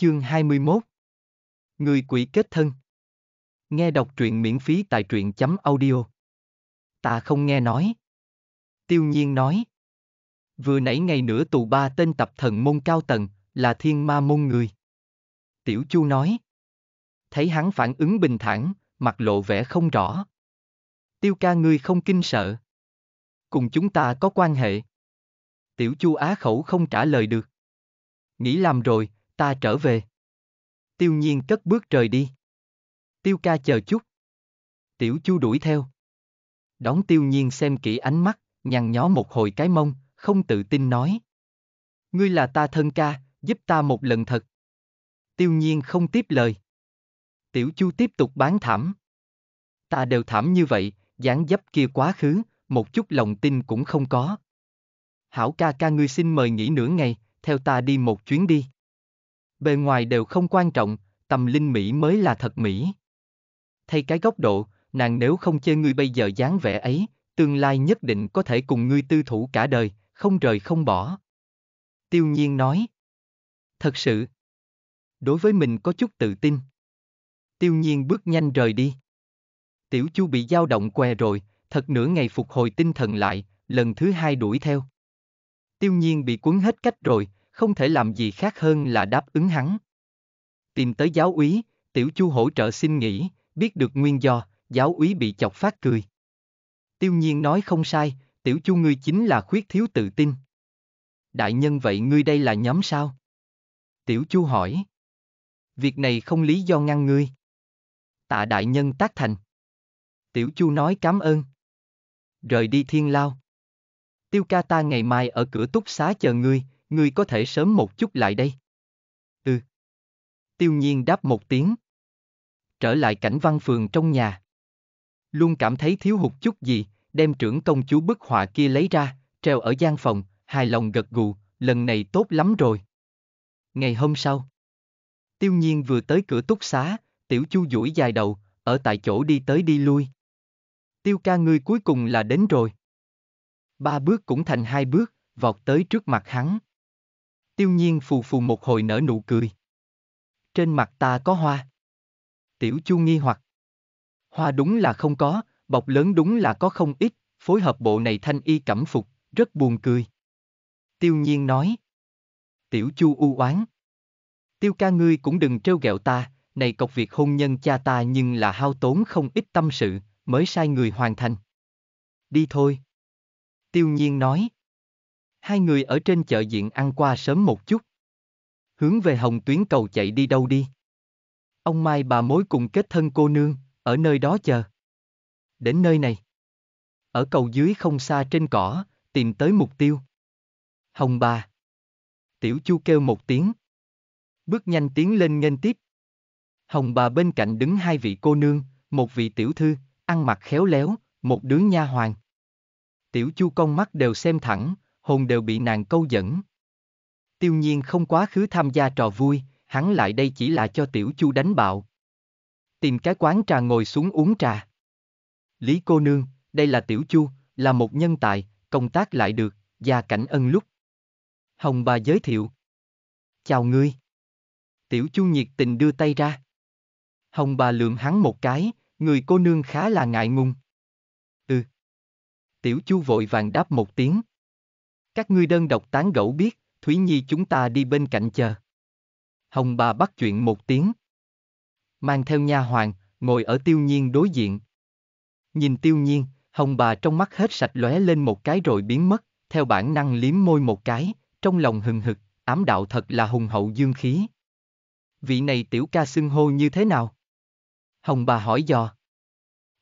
Chương 21 Người quỷ kết thân Nghe đọc truyện miễn phí tại truyện chấm audio Ta không nghe nói Tiêu nhiên nói Vừa nãy ngày nửa tù ba tên tập thần môn cao tầng là thiên ma môn người Tiểu chu nói Thấy hắn phản ứng bình thản, mặt lộ vẻ không rõ Tiêu ca ngươi không kinh sợ Cùng chúng ta có quan hệ Tiểu chu á khẩu không trả lời được Nghĩ làm rồi, ta trở về. Tiêu nhiên cất bước rời đi. Tiêu ca chờ chút. Tiểu chu đuổi theo. Đón tiêu nhiên xem kỹ ánh mắt, nhăn nhó một hồi cái mông, không tự tin nói. Ngươi là ta thân ca, giúp ta một lần thật. Tiêu nhiên không tiếp lời. Tiểu chu tiếp tục bán thảm. Ta đều thảm như vậy, dáng dấp kia quá khứ, một chút lòng tin cũng không có. Hảo ca ca ngươi xin mời nghỉ nửa ngày, theo ta đi một chuyến đi bề ngoài đều không quan trọng, tầm linh mỹ mới là thật mỹ. Thay cái góc độ, nàng nếu không chê ngươi bây giờ dáng vẻ ấy, tương lai nhất định có thể cùng ngươi tư thủ cả đời, không rời không bỏ. Tiêu nhiên nói. Thật sự. Đối với mình có chút tự tin. Tiêu nhiên bước nhanh rời đi. Tiểu chu bị dao động què rồi, thật nửa ngày phục hồi tinh thần lại, lần thứ hai đuổi theo. Tiêu nhiên bị cuốn hết cách rồi, không thể làm gì khác hơn là đáp ứng hắn. Tìm tới giáo úy, tiểu chu hỗ trợ xin nghỉ, biết được nguyên do, giáo úy bị chọc phát cười. Tiêu nhiên nói không sai, tiểu chu ngươi chính là khuyết thiếu tự tin. Đại nhân vậy ngươi đây là nhóm sao? Tiểu chu hỏi. Việc này không lý do ngăn ngươi. Tạ đại nhân tác thành. Tiểu chu nói cảm ơn. Rời đi thiên lao. Tiêu ca ta ngày mai ở cửa túc xá chờ ngươi, ngươi có thể sớm một chút lại đây. Ừ. Tiêu nhiên đáp một tiếng. Trở lại cảnh văn phường trong nhà. Luôn cảm thấy thiếu hụt chút gì, đem trưởng công chúa bức họa kia lấy ra, treo ở gian phòng, hài lòng gật gù, lần này tốt lắm rồi. Ngày hôm sau, tiêu nhiên vừa tới cửa túc xá, tiểu chu duỗi dài đầu, ở tại chỗ đi tới đi lui. Tiêu ca ngươi cuối cùng là đến rồi. Ba bước cũng thành hai bước, vọt tới trước mặt hắn. Tiêu nhiên phù phù một hồi nở nụ cười. Trên mặt ta có hoa. Tiểu chu nghi hoặc. Hoa đúng là không có, bọc lớn đúng là có không ít, phối hợp bộ này thanh y cẩm phục, rất buồn cười. Tiêu nhiên nói. Tiểu chu u oán. Tiêu ca ngươi cũng đừng trêu ghẹo ta, này cọc việc hôn nhân cha ta nhưng là hao tốn không ít tâm sự, mới sai người hoàn thành. Đi thôi. Tiêu nhiên nói hai người ở trên chợ diện ăn qua sớm một chút. Hướng về hồng tuyến cầu chạy đi đâu đi. Ông Mai bà mối cùng kết thân cô nương, ở nơi đó chờ. Đến nơi này. Ở cầu dưới không xa trên cỏ, tìm tới mục tiêu. Hồng bà. Tiểu Chu kêu một tiếng. Bước nhanh tiến lên nghênh tiếp. Hồng bà bên cạnh đứng hai vị cô nương, một vị tiểu thư, ăn mặc khéo léo, một đứa nha hoàng. Tiểu Chu con mắt đều xem thẳng, hồn đều bị nàng câu dẫn. Tiêu nhiên không quá khứ tham gia trò vui, hắn lại đây chỉ là cho tiểu chu đánh bạo. Tìm cái quán trà ngồi xuống uống trà. Lý cô nương, đây là tiểu chu, là một nhân tài, công tác lại được, gia cảnh ân lúc. Hồng bà giới thiệu. Chào ngươi. Tiểu chu nhiệt tình đưa tay ra. Hồng bà lượm hắn một cái, người cô nương khá là ngại ngùng. Ừ. Tiểu chu vội vàng đáp một tiếng. Các ngươi đơn độc tán gẫu biết, Thúy Nhi chúng ta đi bên cạnh chờ. Hồng bà bắt chuyện một tiếng. Mang theo nha hoàng, ngồi ở tiêu nhiên đối diện. Nhìn tiêu nhiên, hồng bà trong mắt hết sạch lóe lên một cái rồi biến mất, theo bản năng liếm môi một cái, trong lòng hừng hực, ám đạo thật là hùng hậu dương khí. Vị này tiểu ca xưng hô như thế nào? Hồng bà hỏi dò.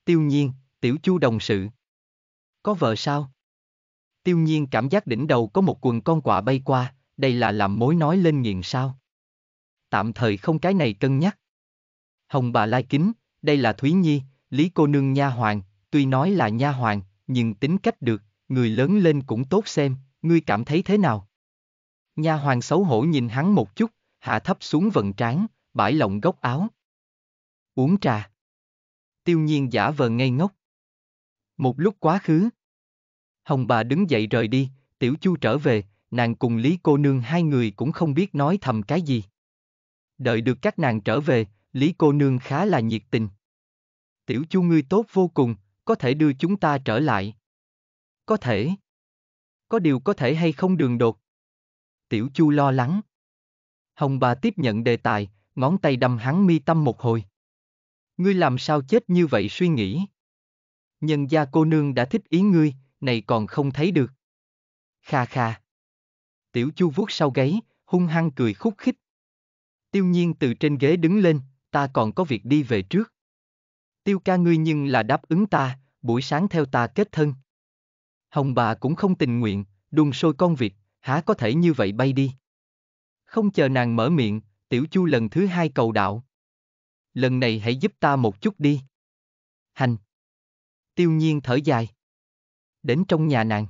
Tiêu nhiên, tiểu chu đồng sự. Có vợ sao, tiêu nhiên cảm giác đỉnh đầu có một quần con quạ bay qua, đây là làm mối nói lên nghiền sao. Tạm thời không cái này cân nhắc. Hồng bà Lai Kính, đây là Thúy Nhi, Lý cô nương nha hoàng, tuy nói là nha hoàng, nhưng tính cách được, người lớn lên cũng tốt xem, ngươi cảm thấy thế nào? Nha hoàng xấu hổ nhìn hắn một chút, hạ thấp xuống vần trán, bãi lộng góc áo. Uống trà. Tiêu nhiên giả vờ ngây ngốc. Một lúc quá khứ, Hồng bà đứng dậy rời đi, tiểu chu trở về, nàng cùng Lý cô nương hai người cũng không biết nói thầm cái gì. Đợi được các nàng trở về, Lý cô nương khá là nhiệt tình. Tiểu chu ngươi tốt vô cùng, có thể đưa chúng ta trở lại. Có thể. Có điều có thể hay không đường đột. Tiểu chu lo lắng. Hồng bà tiếp nhận đề tài, ngón tay đâm hắn mi tâm một hồi. Ngươi làm sao chết như vậy suy nghĩ. Nhân gia cô nương đã thích ý ngươi, này còn không thấy được. Kha kha. Tiểu Chu vuốt sau gáy, hung hăng cười khúc khích. Tiêu nhiên từ trên ghế đứng lên, ta còn có việc đi về trước. Tiêu ca ngươi nhưng là đáp ứng ta, buổi sáng theo ta kết thân. Hồng bà cũng không tình nguyện, đun sôi con việc, há có thể như vậy bay đi. Không chờ nàng mở miệng, tiểu chu lần thứ hai cầu đạo. Lần này hãy giúp ta một chút đi. Hành. Tiêu nhiên thở dài đến trong nhà nàng.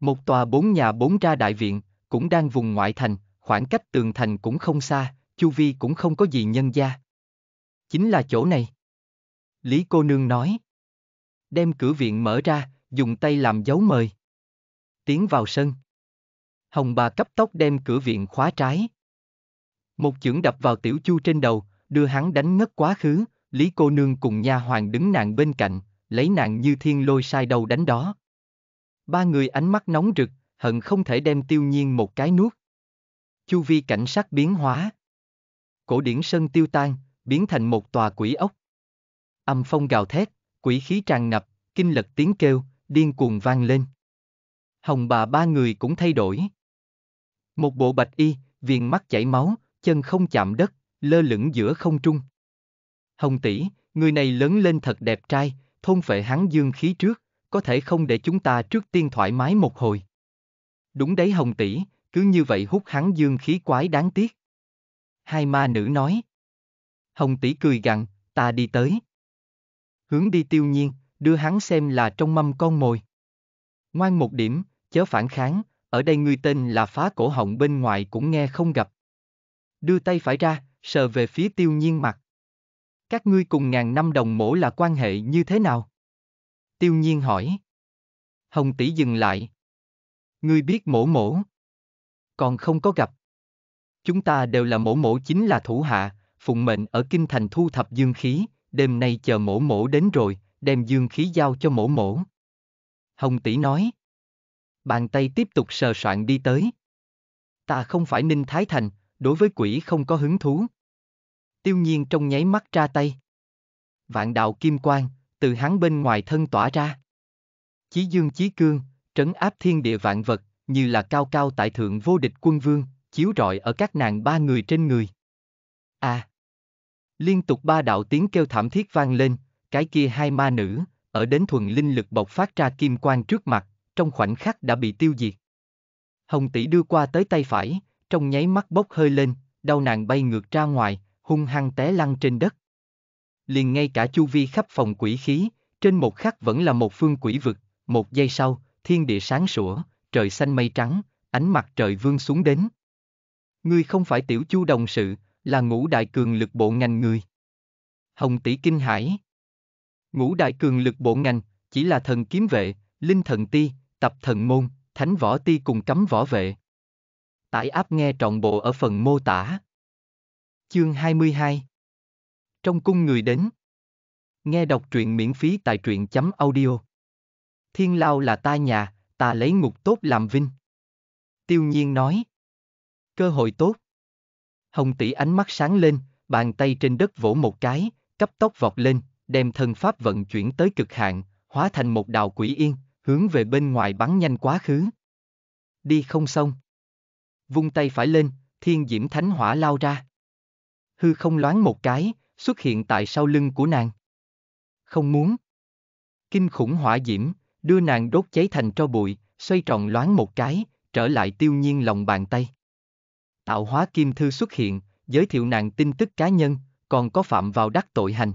Một tòa bốn nhà bốn ra đại viện, cũng đang vùng ngoại thành, khoảng cách tường thành cũng không xa, chu vi cũng không có gì nhân gia. Chính là chỗ này. Lý cô nương nói. Đem cửa viện mở ra, dùng tay làm dấu mời. Tiến vào sân. Hồng bà cấp tốc đem cửa viện khóa trái. Một chưởng đập vào tiểu chu trên đầu, đưa hắn đánh ngất quá khứ, Lý cô nương cùng nha hoàng đứng nàng bên cạnh, lấy nàng như thiên lôi sai đầu đánh đó. Ba người ánh mắt nóng rực, hận không thể đem tiêu nhiên một cái nuốt. Chu vi cảnh sát biến hóa. Cổ điển sơn tiêu tan, biến thành một tòa quỷ ốc. Âm phong gào thét, quỷ khí tràn ngập, kinh lật tiếng kêu, điên cuồng vang lên. Hồng bà ba người cũng thay đổi. Một bộ bạch y, viền mắt chảy máu, chân không chạm đất, lơ lửng giữa không trung. Hồng tỷ, người này lớn lên thật đẹp trai, thôn phệ hắn dương khí trước, có thể không để chúng ta trước tiên thoải mái một hồi. Đúng đấy Hồng tỷ, cứ như vậy hút hắn dương khí quái đáng tiếc. Hai ma nữ nói. Hồng tỷ cười gằn, ta đi tới. Hướng đi tiêu nhiên, đưa hắn xem là trong mâm con mồi. Ngoan một điểm, chớ phản kháng, ở đây người tên là phá cổ họng bên ngoài cũng nghe không gặp. Đưa tay phải ra, sờ về phía tiêu nhiên mặt. Các ngươi cùng ngàn năm đồng mổ là quan hệ như thế nào? Tiêu nhiên hỏi. Hồng tỷ dừng lại. Ngươi biết mổ mổ. Còn không có gặp. Chúng ta đều là mổ mổ chính là thủ hạ, phụng mệnh ở kinh thành thu thập dương khí, đêm nay chờ mổ mổ đến rồi, đem dương khí giao cho mổ mổ. Hồng tỷ nói. Bàn tay tiếp tục sờ soạn đi tới. Ta không phải ninh thái thành, đối với quỷ không có hứng thú tiêu nhiên trong nháy mắt ra tay. Vạn đạo kim quang, từ hắn bên ngoài thân tỏa ra. Chí dương chí cương, trấn áp thiên địa vạn vật, như là cao cao tại thượng vô địch quân vương, chiếu rọi ở các nàng ba người trên người. a à, Liên tục ba đạo tiếng kêu thảm thiết vang lên, cái kia hai ma nữ, ở đến thuần linh lực bộc phát ra kim quang trước mặt, trong khoảnh khắc đã bị tiêu diệt. Hồng tỷ đưa qua tới tay phải, trong nháy mắt bốc hơi lên, đau nàng bay ngược ra ngoài, hung hăng té lăn trên đất. Liền ngay cả chu vi khắp phòng quỷ khí, trên một khắc vẫn là một phương quỷ vực, một giây sau, thiên địa sáng sủa, trời xanh mây trắng, ánh mặt trời vương xuống đến. Ngươi không phải tiểu chu đồng sự, là ngũ đại cường lực bộ ngành người. Hồng tỷ kinh hải. Ngũ đại cường lực bộ ngành, chỉ là thần kiếm vệ, linh thần ti, tập thần môn, thánh võ ti cùng cấm võ vệ. Tải áp nghe trọn bộ ở phần mô tả. Chương 22 Trong cung người đến Nghe đọc truyện miễn phí tại truyện chấm audio Thiên lao là ta nhà, ta lấy ngục tốt làm vinh Tiêu nhiên nói Cơ hội tốt Hồng tỷ ánh mắt sáng lên, bàn tay trên đất vỗ một cái, cấp tốc vọt lên, đem thân pháp vận chuyển tới cực hạn, hóa thành một đạo quỷ yên, hướng về bên ngoài bắn nhanh quá khứ. Đi không xong. Vung tay phải lên, thiên diễm thánh hỏa lao ra hư không loáng một cái, xuất hiện tại sau lưng của nàng. Không muốn. Kinh khủng hỏa diễm, đưa nàng đốt cháy thành tro bụi, xoay tròn loáng một cái, trở lại tiêu nhiên lòng bàn tay. Tạo hóa kim thư xuất hiện, giới thiệu nàng tin tức cá nhân, còn có phạm vào đắc tội hành.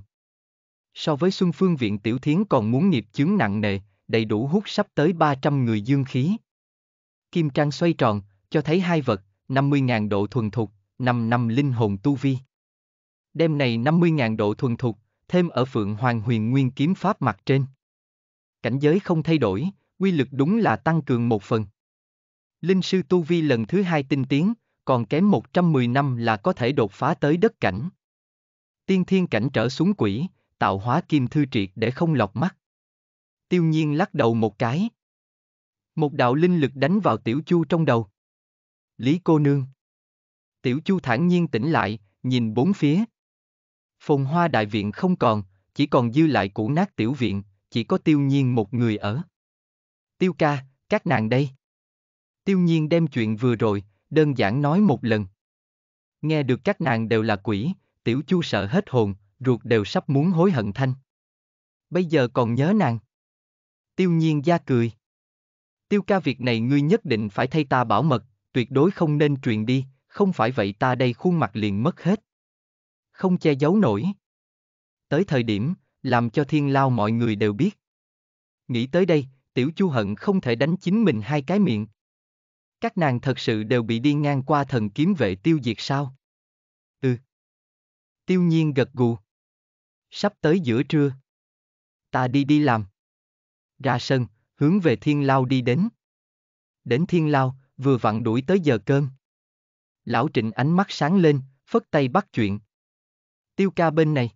So với Xuân Phương Viện Tiểu Thiến còn muốn nghiệp chướng nặng nề, đầy đủ hút sắp tới 300 người dương khí. Kim Trang xoay tròn, cho thấy hai vật, 50.000 độ thuần thục, 5 năm linh hồn tu vi đêm này 50.000 độ thuần thục, thêm ở Phượng Hoàng Huyền Nguyên kiếm pháp mặt trên. Cảnh giới không thay đổi, quy lực đúng là tăng cường một phần. Linh sư tu vi lần thứ hai tinh tiến, còn kém 110 năm là có thể đột phá tới đất cảnh. Tiên thiên cảnh trở xuống quỷ, tạo hóa kim thư triệt để không lọc mắt. Tiêu nhiên lắc đầu một cái. Một đạo linh lực đánh vào tiểu chu trong đầu. Lý cô nương. Tiểu chu thản nhiên tỉnh lại, nhìn bốn phía, Phồn hoa đại viện không còn, chỉ còn dư lại cũ nát tiểu viện, chỉ có tiêu nhiên một người ở. Tiêu ca, các nàng đây. Tiêu nhiên đem chuyện vừa rồi, đơn giản nói một lần. Nghe được các nàng đều là quỷ, tiểu chu sợ hết hồn, ruột đều sắp muốn hối hận thanh. Bây giờ còn nhớ nàng. Tiêu nhiên ra cười. Tiêu ca việc này ngươi nhất định phải thay ta bảo mật, tuyệt đối không nên truyền đi, không phải vậy ta đây khuôn mặt liền mất hết không che giấu nổi. Tới thời điểm, làm cho thiên lao mọi người đều biết. Nghĩ tới đây, tiểu chu hận không thể đánh chính mình hai cái miệng. Các nàng thật sự đều bị đi ngang qua thần kiếm vệ tiêu diệt sao? Ừ. Tiêu nhiên gật gù. Sắp tới giữa trưa. Ta đi đi làm. Ra sân, hướng về thiên lao đi đến. Đến thiên lao, vừa vặn đuổi tới giờ cơm. Lão Trịnh ánh mắt sáng lên, phất tay bắt chuyện. Tiêu ca bên này.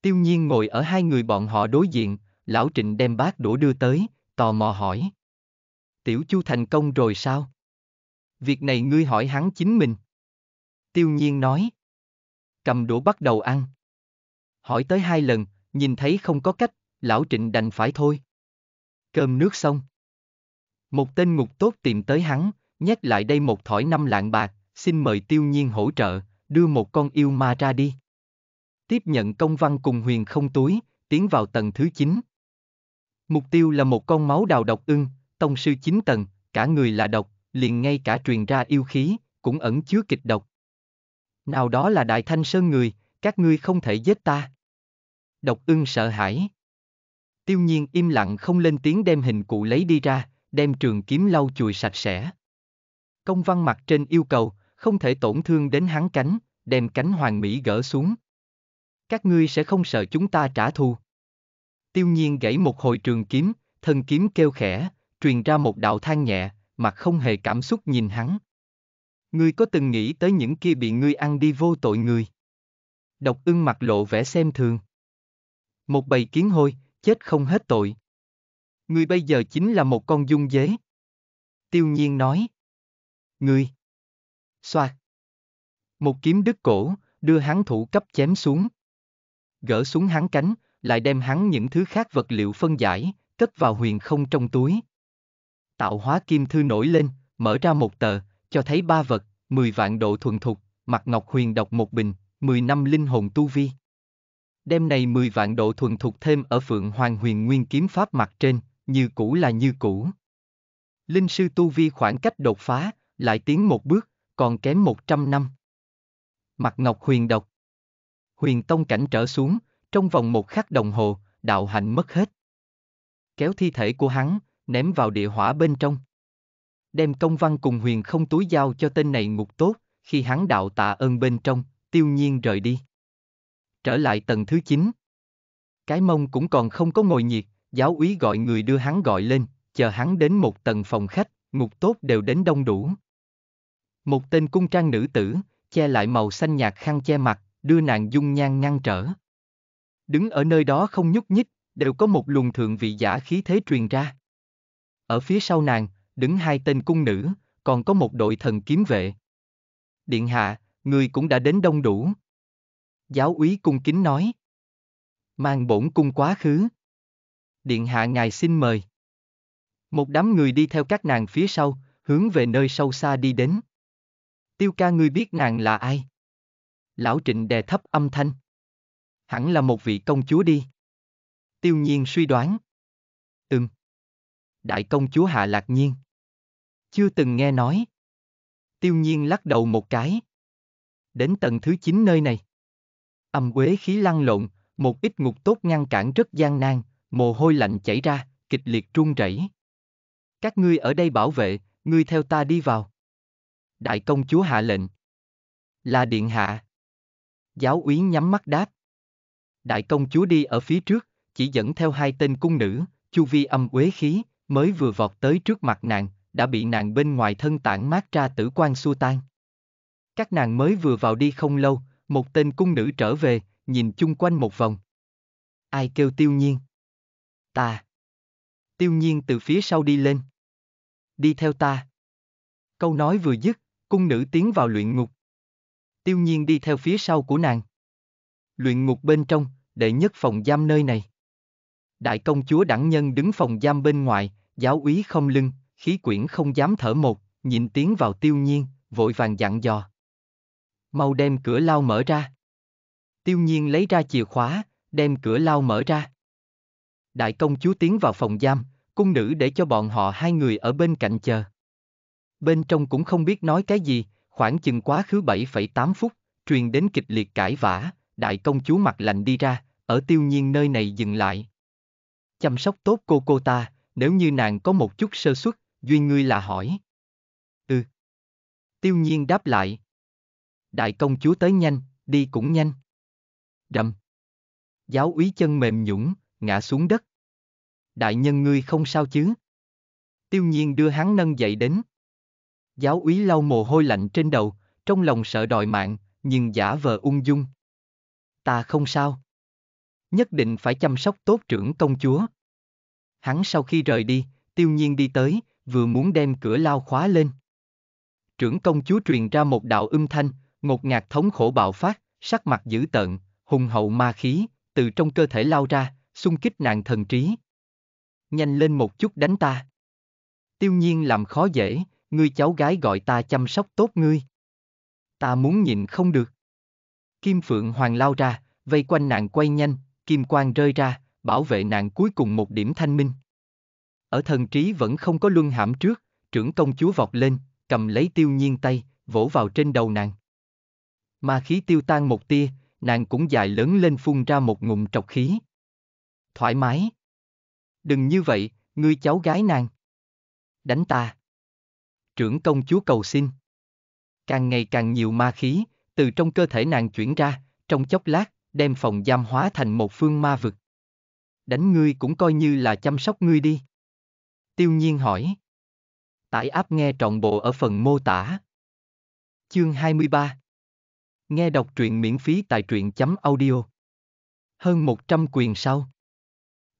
Tiêu nhiên ngồi ở hai người bọn họ đối diện, lão trịnh đem bát đũa đưa tới, tò mò hỏi. Tiểu chu thành công rồi sao? Việc này ngươi hỏi hắn chính mình. Tiêu nhiên nói. Cầm đũa bắt đầu ăn. Hỏi tới hai lần, nhìn thấy không có cách, lão trịnh đành phải thôi. Cơm nước xong. Một tên ngục tốt tìm tới hắn, nhét lại đây một thỏi năm lạng bạc, xin mời tiêu nhiên hỗ trợ, đưa một con yêu ma ra đi tiếp nhận công văn cùng huyền không túi, tiến vào tầng thứ 9. Mục tiêu là một con máu đào độc ưng, tông sư 9 tầng, cả người là độc, liền ngay cả truyền ra yêu khí, cũng ẩn chứa kịch độc. Nào đó là đại thanh sơn người, các ngươi không thể giết ta. Độc ưng sợ hãi. Tiêu nhiên im lặng không lên tiếng đem hình cụ lấy đi ra, đem trường kiếm lau chùi sạch sẽ. Công văn mặt trên yêu cầu, không thể tổn thương đến hắn cánh, đem cánh hoàng mỹ gỡ xuống các ngươi sẽ không sợ chúng ta trả thù. Tiêu nhiên gãy một hồi trường kiếm, thân kiếm kêu khẽ, truyền ra một đạo than nhẹ, mặt không hề cảm xúc nhìn hắn. Ngươi có từng nghĩ tới những kia bị ngươi ăn đi vô tội người? Độc ưng mặt lộ vẻ xem thường. Một bầy kiến hôi, chết không hết tội. Ngươi bây giờ chính là một con dung dế. Tiêu nhiên nói. Ngươi. Xoạt. Một kiếm đứt cổ, đưa hắn thủ cấp chém xuống gỡ xuống hắn cánh, lại đem hắn những thứ khác vật liệu phân giải, cất vào huyền không trong túi. Tạo hóa kim thư nổi lên, mở ra một tờ, cho thấy ba vật, 10 vạn độ thuần thục, mặt ngọc huyền độc một bình, 10 năm linh hồn tu vi. Đêm này 10 vạn độ thuần thục thêm ở phượng hoàng huyền nguyên kiếm pháp mặt trên, như cũ là như cũ. Linh sư tu vi khoảng cách đột phá, lại tiến một bước, còn kém 100 năm. Mặt ngọc huyền độc huyền tông cảnh trở xuống, trong vòng một khắc đồng hồ, đạo hạnh mất hết. Kéo thi thể của hắn, ném vào địa hỏa bên trong. Đem công văn cùng huyền không túi giao cho tên này ngục tốt, khi hắn đạo tạ ơn bên trong, tiêu nhiên rời đi. Trở lại tầng thứ 9. Cái mông cũng còn không có ngồi nhiệt, giáo úy gọi người đưa hắn gọi lên, chờ hắn đến một tầng phòng khách, ngục tốt đều đến đông đủ. Một tên cung trang nữ tử, che lại màu xanh nhạt khăn che mặt, đưa nàng dung nhan ngăn trở. Đứng ở nơi đó không nhúc nhích, đều có một luồng thượng vị giả khí thế truyền ra. Ở phía sau nàng, đứng hai tên cung nữ, còn có một đội thần kiếm vệ. Điện hạ, người cũng đã đến đông đủ. Giáo úy cung kính nói. Mang bổn cung quá khứ. Điện hạ ngài xin mời. Một đám người đi theo các nàng phía sau, hướng về nơi sâu xa đi đến. Tiêu ca ngươi biết nàng là ai? Lão Trịnh đè thấp âm thanh. Hẳn là một vị công chúa đi. Tiêu nhiên suy đoán. Ừm. Đại công chúa Hạ Lạc Nhiên. Chưa từng nghe nói. Tiêu nhiên lắc đầu một cái. Đến tầng thứ 9 nơi này. Âm quế khí lăn lộn, một ít ngục tốt ngăn cản rất gian nan, mồ hôi lạnh chảy ra, kịch liệt run rẩy. Các ngươi ở đây bảo vệ, ngươi theo ta đi vào. Đại công chúa hạ lệnh. Là điện hạ giáo úy nhắm mắt đáp. Đại công chúa đi ở phía trước, chỉ dẫn theo hai tên cung nữ, chu vi âm uế khí, mới vừa vọt tới trước mặt nàng, đã bị nàng bên ngoài thân tản mát ra tử quan xua tan. Các nàng mới vừa vào đi không lâu, một tên cung nữ trở về, nhìn chung quanh một vòng. Ai kêu tiêu nhiên? Ta. Tiêu nhiên từ phía sau đi lên. Đi theo ta. Câu nói vừa dứt, cung nữ tiến vào luyện ngục tiêu nhiên đi theo phía sau của nàng. Luyện ngục bên trong, đệ nhất phòng giam nơi này. Đại công chúa đẳng nhân đứng phòng giam bên ngoài, giáo úy không lưng, khí quyển không dám thở một, nhìn tiến vào tiêu nhiên, vội vàng dặn dò. Mau đem cửa lao mở ra. Tiêu nhiên lấy ra chìa khóa, đem cửa lao mở ra. Đại công chúa tiến vào phòng giam, cung nữ để cho bọn họ hai người ở bên cạnh chờ. Bên trong cũng không biết nói cái gì, Khoảng chừng quá khứ 7,8 phút, truyền đến kịch liệt cãi vã, đại công chúa mặt lạnh đi ra, ở tiêu nhiên nơi này dừng lại. Chăm sóc tốt cô cô ta, nếu như nàng có một chút sơ suất, duy ngươi là hỏi. Ừ. Tiêu nhiên đáp lại. Đại công chúa tới nhanh, đi cũng nhanh. Đầm. Giáo úy chân mềm nhũng, ngã xuống đất. Đại nhân ngươi không sao chứ? Tiêu nhiên đưa hắn nâng dậy đến. Giáo úy lau mồ hôi lạnh trên đầu, trong lòng sợ đòi mạng, nhưng giả vờ ung dung. Ta không sao. Nhất định phải chăm sóc tốt trưởng công chúa. Hắn sau khi rời đi, tiêu nhiên đi tới, vừa muốn đem cửa lao khóa lên. Trưởng công chúa truyền ra một đạo âm thanh, ngột ngạt thống khổ bạo phát, sắc mặt dữ tợn, hùng hậu ma khí, từ trong cơ thể lao ra, xung kích nạn thần trí. Nhanh lên một chút đánh ta. Tiêu nhiên làm khó dễ, ngươi cháu gái gọi ta chăm sóc tốt ngươi. Ta muốn nhìn không được. Kim Phượng Hoàng lao ra, vây quanh nàng quay nhanh, kim quang rơi ra, bảo vệ nàng cuối cùng một điểm thanh minh. Ở thần trí vẫn không có luân hãm trước, trưởng công chúa vọt lên, cầm lấy tiêu nhiên tay, vỗ vào trên đầu nàng. Ma khí tiêu tan một tia, nàng cũng dài lớn lên phun ra một ngụm trọc khí. Thoải mái. Đừng như vậy, ngươi cháu gái nàng. Đánh ta trưởng công chúa cầu xin. Càng ngày càng nhiều ma khí, từ trong cơ thể nàng chuyển ra, trong chốc lát, đem phòng giam hóa thành một phương ma vực. Đánh ngươi cũng coi như là chăm sóc ngươi đi. Tiêu nhiên hỏi. Tải áp nghe trọn bộ ở phần mô tả. Chương 23 Nghe đọc truyện miễn phí tại truyện chấm audio. Hơn 100 quyền sau.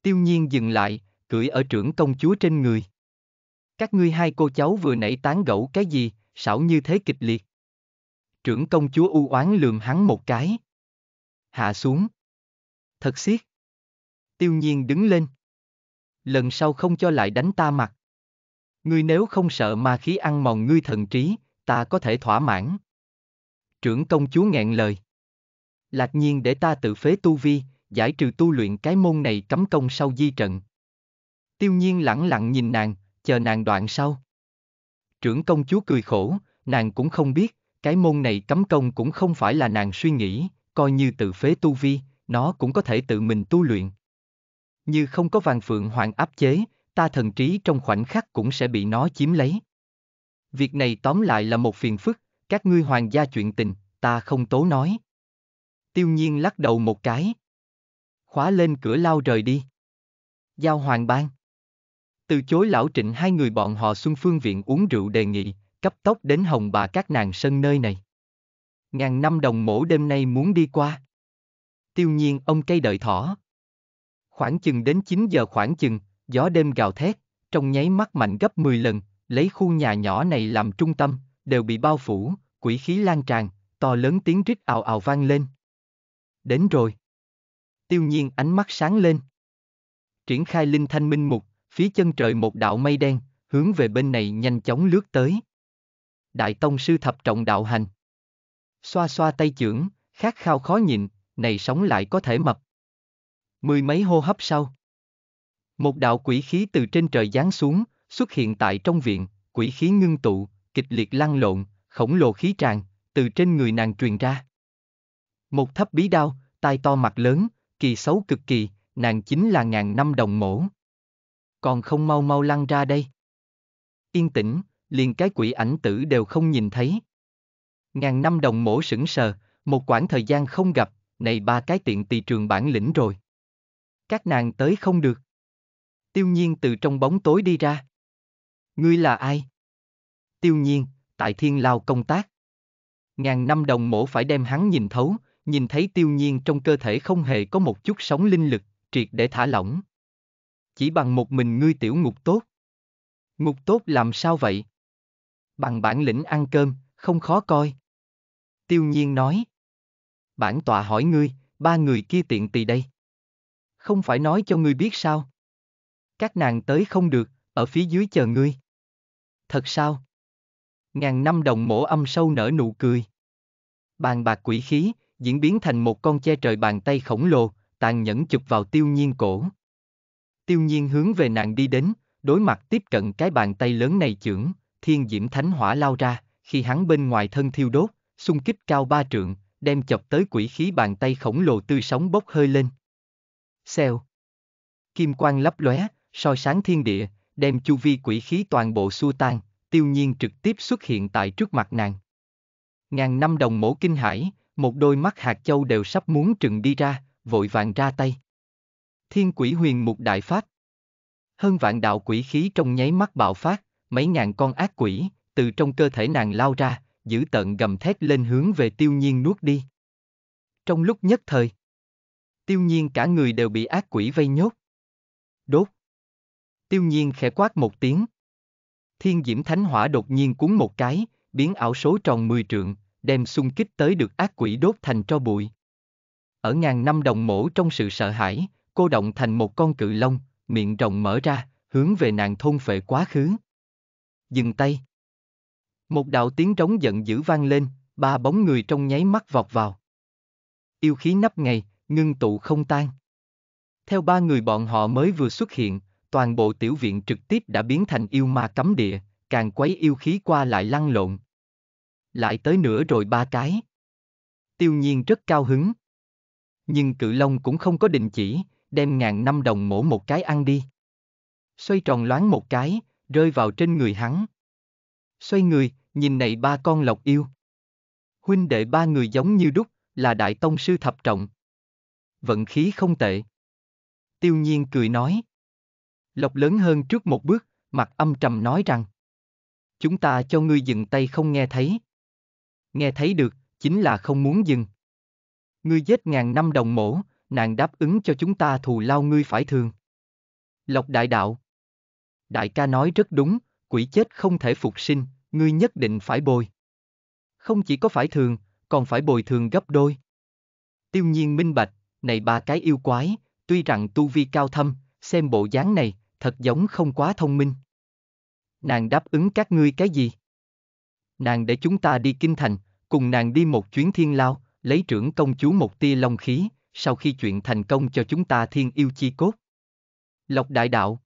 Tiêu nhiên dừng lại, cưỡi ở trưởng công chúa trên người. Các ngươi hai cô cháu vừa nãy tán gẫu cái gì, xảo như thế kịch liệt. Trưởng công chúa u oán lườm hắn một cái. Hạ xuống. Thật xiết. Tiêu nhiên đứng lên. Lần sau không cho lại đánh ta mặt. Ngươi nếu không sợ ma khí ăn mòn ngươi thần trí, ta có thể thỏa mãn. Trưởng công chúa nghẹn lời. Lạc nhiên để ta tự phế tu vi, giải trừ tu luyện cái môn này cấm công sau di trận. Tiêu nhiên lẳng lặng nhìn nàng, chờ nàng đoạn sau. Trưởng công chúa cười khổ, nàng cũng không biết, cái môn này cấm công cũng không phải là nàng suy nghĩ, coi như tự phế tu vi, nó cũng có thể tự mình tu luyện. Như không có vàng phượng hoàng áp chế, ta thần trí trong khoảnh khắc cũng sẽ bị nó chiếm lấy. Việc này tóm lại là một phiền phức, các ngươi hoàng gia chuyện tình, ta không tố nói. Tiêu nhiên lắc đầu một cái. Khóa lên cửa lao rời đi. Giao hoàng bang. Từ chối lão trịnh hai người bọn họ Xuân Phương Viện uống rượu đề nghị, cấp tốc đến hồng bà các nàng sân nơi này. Ngàn năm đồng mổ đêm nay muốn đi qua. Tiêu nhiên ông cây đợi thỏ. Khoảng chừng đến 9 giờ khoảng chừng, gió đêm gào thét, trong nháy mắt mạnh gấp 10 lần, lấy khu nhà nhỏ này làm trung tâm, đều bị bao phủ, quỷ khí lan tràn, to lớn tiếng rít ào ào vang lên. Đến rồi. Tiêu nhiên ánh mắt sáng lên. Triển khai linh thanh minh mục, phía chân trời một đạo mây đen, hướng về bên này nhanh chóng lướt tới. Đại Tông Sư Thập Trọng Đạo Hành Xoa xoa tay chưởng, khát khao khó nhịn, này sống lại có thể mập. Mười mấy hô hấp sau. Một đạo quỷ khí từ trên trời giáng xuống, xuất hiện tại trong viện, quỷ khí ngưng tụ, kịch liệt lăn lộn, khổng lồ khí tràn, từ trên người nàng truyền ra. Một thấp bí đao, tai to mặt lớn, kỳ xấu cực kỳ, nàng chính là ngàn năm đồng mổ còn không mau mau lăn ra đây. Yên tĩnh, liền cái quỷ ảnh tử đều không nhìn thấy. Ngàn năm đồng mổ sững sờ, một quãng thời gian không gặp, này ba cái tiện tỳ trường bản lĩnh rồi. Các nàng tới không được. Tiêu nhiên từ trong bóng tối đi ra. Ngươi là ai? Tiêu nhiên, tại thiên lao công tác. Ngàn năm đồng mổ phải đem hắn nhìn thấu, nhìn thấy tiêu nhiên trong cơ thể không hề có một chút sống linh lực, triệt để thả lỏng, chỉ bằng một mình ngươi tiểu ngục tốt. Ngục tốt làm sao vậy? Bằng bản lĩnh ăn cơm, không khó coi. Tiêu nhiên nói. Bản tọa hỏi ngươi, ba người kia tiện tì đây. Không phải nói cho ngươi biết sao? Các nàng tới không được, ở phía dưới chờ ngươi. Thật sao? Ngàn năm đồng mổ âm sâu nở nụ cười. Bàn bạc quỷ khí, diễn biến thành một con che trời bàn tay khổng lồ, tàn nhẫn chụp vào tiêu nhiên cổ. Tiêu nhiên hướng về nàng đi đến, đối mặt tiếp cận cái bàn tay lớn này trưởng, thiên diễm thánh hỏa lao ra, khi hắn bên ngoài thân thiêu đốt, xung kích cao ba trượng, đem chọc tới quỷ khí bàn tay khổng lồ tươi sóng bốc hơi lên. xeo, Kim quang lấp lóe, soi sáng thiên địa, đem chu vi quỷ khí toàn bộ xua tan, tiêu nhiên trực tiếp xuất hiện tại trước mặt nàng. Ngàn năm đồng mổ kinh hải, một đôi mắt hạt châu đều sắp muốn trừng đi ra, vội vàng ra tay. Thiên quỷ huyền mục đại phát, Hơn vạn đạo quỷ khí trong nháy mắt bạo phát, mấy ngàn con ác quỷ, từ trong cơ thể nàng lao ra, giữ tận gầm thét lên hướng về tiêu nhiên nuốt đi. Trong lúc nhất thời, tiêu nhiên cả người đều bị ác quỷ vây nhốt. Đốt. Tiêu nhiên khẽ quát một tiếng. Thiên diễm thánh hỏa đột nhiên cuốn một cái, biến ảo số tròn mười trượng, đem xung kích tới được ác quỷ đốt thành tro bụi. Ở ngàn năm đồng mổ trong sự sợ hãi, cô động thành một con cự long, miệng rộng mở ra, hướng về nàng thôn phệ quá khứ. Dừng tay. Một đạo tiếng trống giận dữ vang lên, ba bóng người trong nháy mắt vọt vào. Yêu khí nắp ngày, ngưng tụ không tan. Theo ba người bọn họ mới vừa xuất hiện, toàn bộ tiểu viện trực tiếp đã biến thành yêu ma cấm địa, càng quấy yêu khí qua lại lăn lộn. Lại tới nữa rồi ba cái. Tiêu nhiên rất cao hứng. Nhưng cự long cũng không có đình chỉ, đem ngàn năm đồng mổ một cái ăn đi. Xoay tròn loáng một cái, rơi vào trên người hắn. Xoay người, nhìn này ba con lộc yêu. Huynh đệ ba người giống như đúc, là đại tông sư thập trọng. Vận khí không tệ. Tiêu nhiên cười nói. Lộc lớn hơn trước một bước, mặt âm trầm nói rằng. Chúng ta cho ngươi dừng tay không nghe thấy. Nghe thấy được, chính là không muốn dừng. Ngươi giết ngàn năm đồng mổ, nàng đáp ứng cho chúng ta thù lao ngươi phải thường. Lộc đại đạo. Đại ca nói rất đúng, quỷ chết không thể phục sinh, ngươi nhất định phải bồi. Không chỉ có phải thường, còn phải bồi thường gấp đôi. Tiêu nhiên minh bạch, này ba cái yêu quái, tuy rằng tu vi cao thâm, xem bộ dáng này, thật giống không quá thông minh. Nàng đáp ứng các ngươi cái gì? Nàng để chúng ta đi kinh thành, cùng nàng đi một chuyến thiên lao, lấy trưởng công chúa một tia long khí, sau khi chuyện thành công cho chúng ta thiên yêu chi cốt. Lộc đại đạo.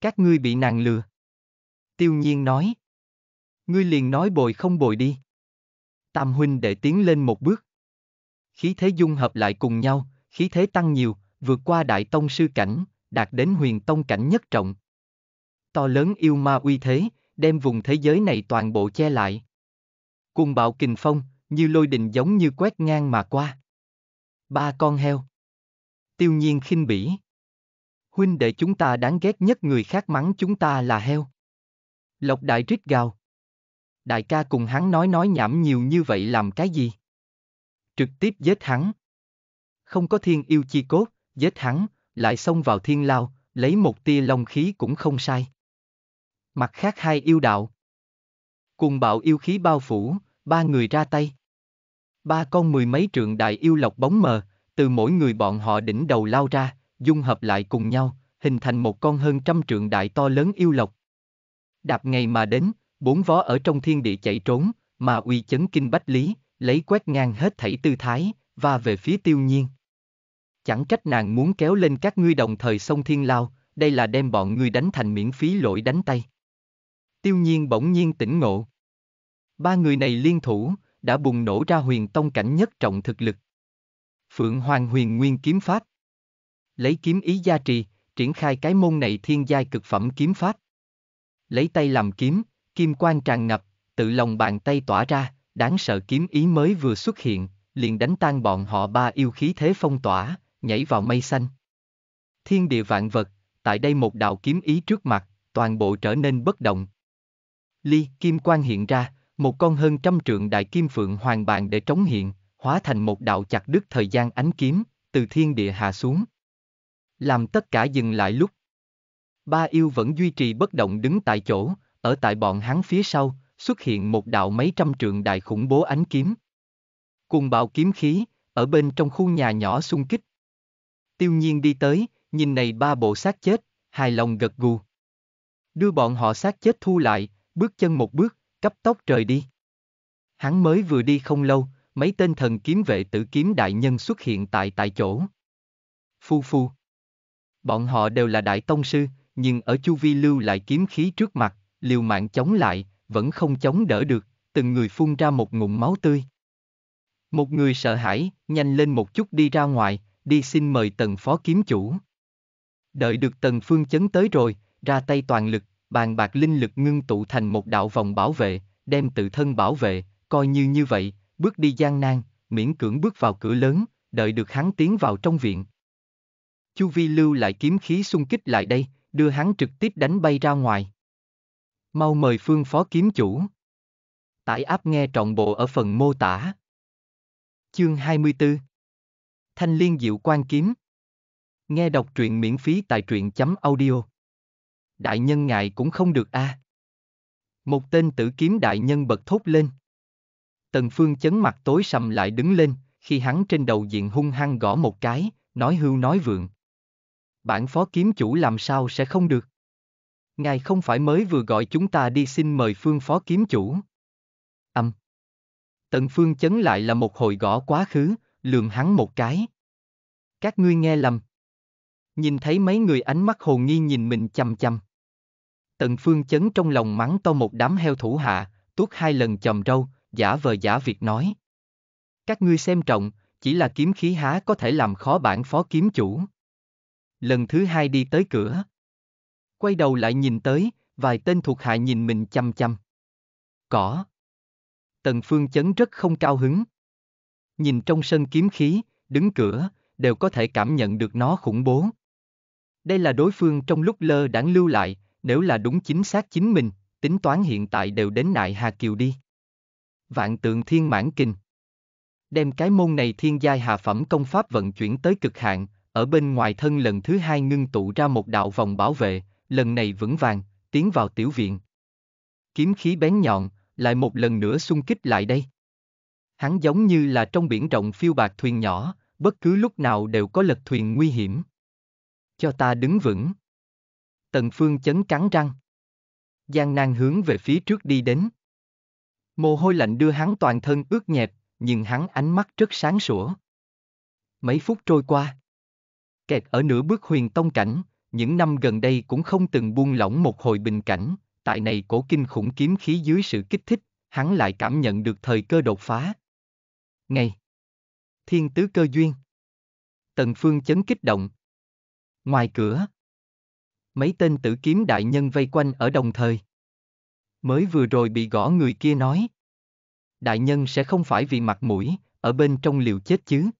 Các ngươi bị nàng lừa. Tiêu nhiên nói. Ngươi liền nói bồi không bồi đi. Tam huynh để tiến lên một bước. Khí thế dung hợp lại cùng nhau, khí thế tăng nhiều, vượt qua đại tông sư cảnh, đạt đến huyền tông cảnh nhất trọng. To lớn yêu ma uy thế, đem vùng thế giới này toàn bộ che lại. Cùng bạo kình phong, như lôi đình giống như quét ngang mà qua. Ba con heo. Tiêu nhiên khinh bỉ. Huynh đệ chúng ta đáng ghét nhất người khác mắng chúng ta là heo. Lộc đại rít gào. Đại ca cùng hắn nói nói nhảm nhiều như vậy làm cái gì? Trực tiếp giết hắn. Không có thiên yêu chi cốt, giết hắn, lại xông vào thiên lao, lấy một tia long khí cũng không sai. Mặt khác hai yêu đạo. Cùng bạo yêu khí bao phủ, ba người ra tay ba con mười mấy trượng đại yêu lộc bóng mờ, từ mỗi người bọn họ đỉnh đầu lao ra, dung hợp lại cùng nhau, hình thành một con hơn trăm trượng đại to lớn yêu lộc. Đạp ngày mà đến, bốn vó ở trong thiên địa chạy trốn, mà uy chấn kinh bách lý, lấy quét ngang hết thảy tư thái, và về phía tiêu nhiên. Chẳng trách nàng muốn kéo lên các ngươi đồng thời sông thiên lao, đây là đem bọn ngươi đánh thành miễn phí lỗi đánh tay. Tiêu nhiên bỗng nhiên tỉnh ngộ. Ba người này liên thủ, đã bùng nổ ra huyền tông cảnh nhất trọng thực lực. Phượng Hoàng huyền nguyên kiếm pháp. Lấy kiếm ý gia trì, triển khai cái môn này thiên giai cực phẩm kiếm pháp. Lấy tay làm kiếm, kim quang tràn ngập, tự lòng bàn tay tỏa ra, đáng sợ kiếm ý mới vừa xuất hiện, liền đánh tan bọn họ ba yêu khí thế phong tỏa, nhảy vào mây xanh. Thiên địa vạn vật, tại đây một đạo kiếm ý trước mặt, toàn bộ trở nên bất động. Ly, kim quang hiện ra, một con hơn trăm trượng đại kim phượng hoàng bàn để trống hiện, hóa thành một đạo chặt đứt thời gian ánh kiếm, từ thiên địa hạ xuống. Làm tất cả dừng lại lúc. Ba yêu vẫn duy trì bất động đứng tại chỗ, ở tại bọn hắn phía sau, xuất hiện một đạo mấy trăm trượng đại khủng bố ánh kiếm. Cùng bạo kiếm khí, ở bên trong khu nhà nhỏ xung kích. Tiêu nhiên đi tới, nhìn này ba bộ xác chết, hài lòng gật gù. Đưa bọn họ xác chết thu lại, bước chân một bước, cấp tốc rời đi. Hắn mới vừa đi không lâu, mấy tên thần kiếm vệ tử kiếm đại nhân xuất hiện tại tại chỗ. Phu phu. Bọn họ đều là đại tông sư, nhưng ở chu vi lưu lại kiếm khí trước mặt, liều mạng chống lại, vẫn không chống đỡ được, từng người phun ra một ngụm máu tươi. Một người sợ hãi, nhanh lên một chút đi ra ngoài, đi xin mời tần phó kiếm chủ. Đợi được tần phương chấn tới rồi, ra tay toàn lực, bàn bạc linh lực ngưng tụ thành một đạo vòng bảo vệ, đem tự thân bảo vệ, coi như như vậy, bước đi gian nan, miễn cưỡng bước vào cửa lớn, đợi được hắn tiến vào trong viện. Chu Vi lưu lại kiếm khí xung kích lại đây, đưa hắn trực tiếp đánh bay ra ngoài. Mau mời phương phó kiếm chủ. Tải áp nghe trọn bộ ở phần mô tả. Chương 24 Thanh liên diệu quan kiếm Nghe đọc truyện miễn phí tại truyện chấm audio đại nhân ngài cũng không được a. À. Một tên tử kiếm đại nhân bật thốt lên. Tần Phương chấn mặt tối sầm lại đứng lên, khi hắn trên đầu diện hung hăng gõ một cái, nói hưu nói vượng. Bản phó kiếm chủ làm sao sẽ không được? Ngài không phải mới vừa gọi chúng ta đi xin mời phương phó kiếm chủ. Âm. Tần Phương chấn lại là một hồi gõ quá khứ, lườm hắn một cái. Các ngươi nghe lầm. Nhìn thấy mấy người ánh mắt hồ nghi nhìn mình chằm chằm. Tần Phương chấn trong lòng mắng to một đám heo thủ hạ, tuốt hai lần chầm râu, giả vờ giả việc nói. Các ngươi xem trọng, chỉ là kiếm khí há có thể làm khó bản phó kiếm chủ. Lần thứ hai đi tới cửa. Quay đầu lại nhìn tới, vài tên thuộc hạ nhìn mình chăm chăm. Cỏ. Tần Phương chấn rất không cao hứng. Nhìn trong sân kiếm khí, đứng cửa, đều có thể cảm nhận được nó khủng bố. Đây là đối phương trong lúc lơ đãng lưu lại, nếu là đúng chính xác chính mình, tính toán hiện tại đều đến nại Hà Kiều đi. Vạn tượng thiên mãn kinh Đem cái môn này thiên giai hạ phẩm công pháp vận chuyển tới cực hạn, ở bên ngoài thân lần thứ hai ngưng tụ ra một đạo vòng bảo vệ, lần này vững vàng, tiến vào tiểu viện. Kiếm khí bén nhọn, lại một lần nữa xung kích lại đây. Hắn giống như là trong biển rộng phiêu bạc thuyền nhỏ, bất cứ lúc nào đều có lật thuyền nguy hiểm. Cho ta đứng vững. Tần Phương chấn cắn răng. Giang nan hướng về phía trước đi đến. Mồ hôi lạnh đưa hắn toàn thân ướt nhẹp, nhưng hắn ánh mắt rất sáng sủa. Mấy phút trôi qua. Kẹt ở nửa bước huyền tông cảnh, những năm gần đây cũng không từng buông lỏng một hồi bình cảnh, tại này cổ kinh khủng kiếm khí dưới sự kích thích, hắn lại cảm nhận được thời cơ đột phá. Ngày Thiên tứ cơ duyên Tần Phương chấn kích động Ngoài cửa mấy tên tử kiếm đại nhân vây quanh ở đồng thời. Mới vừa rồi bị gõ người kia nói. Đại nhân sẽ không phải vì mặt mũi, ở bên trong liều chết chứ.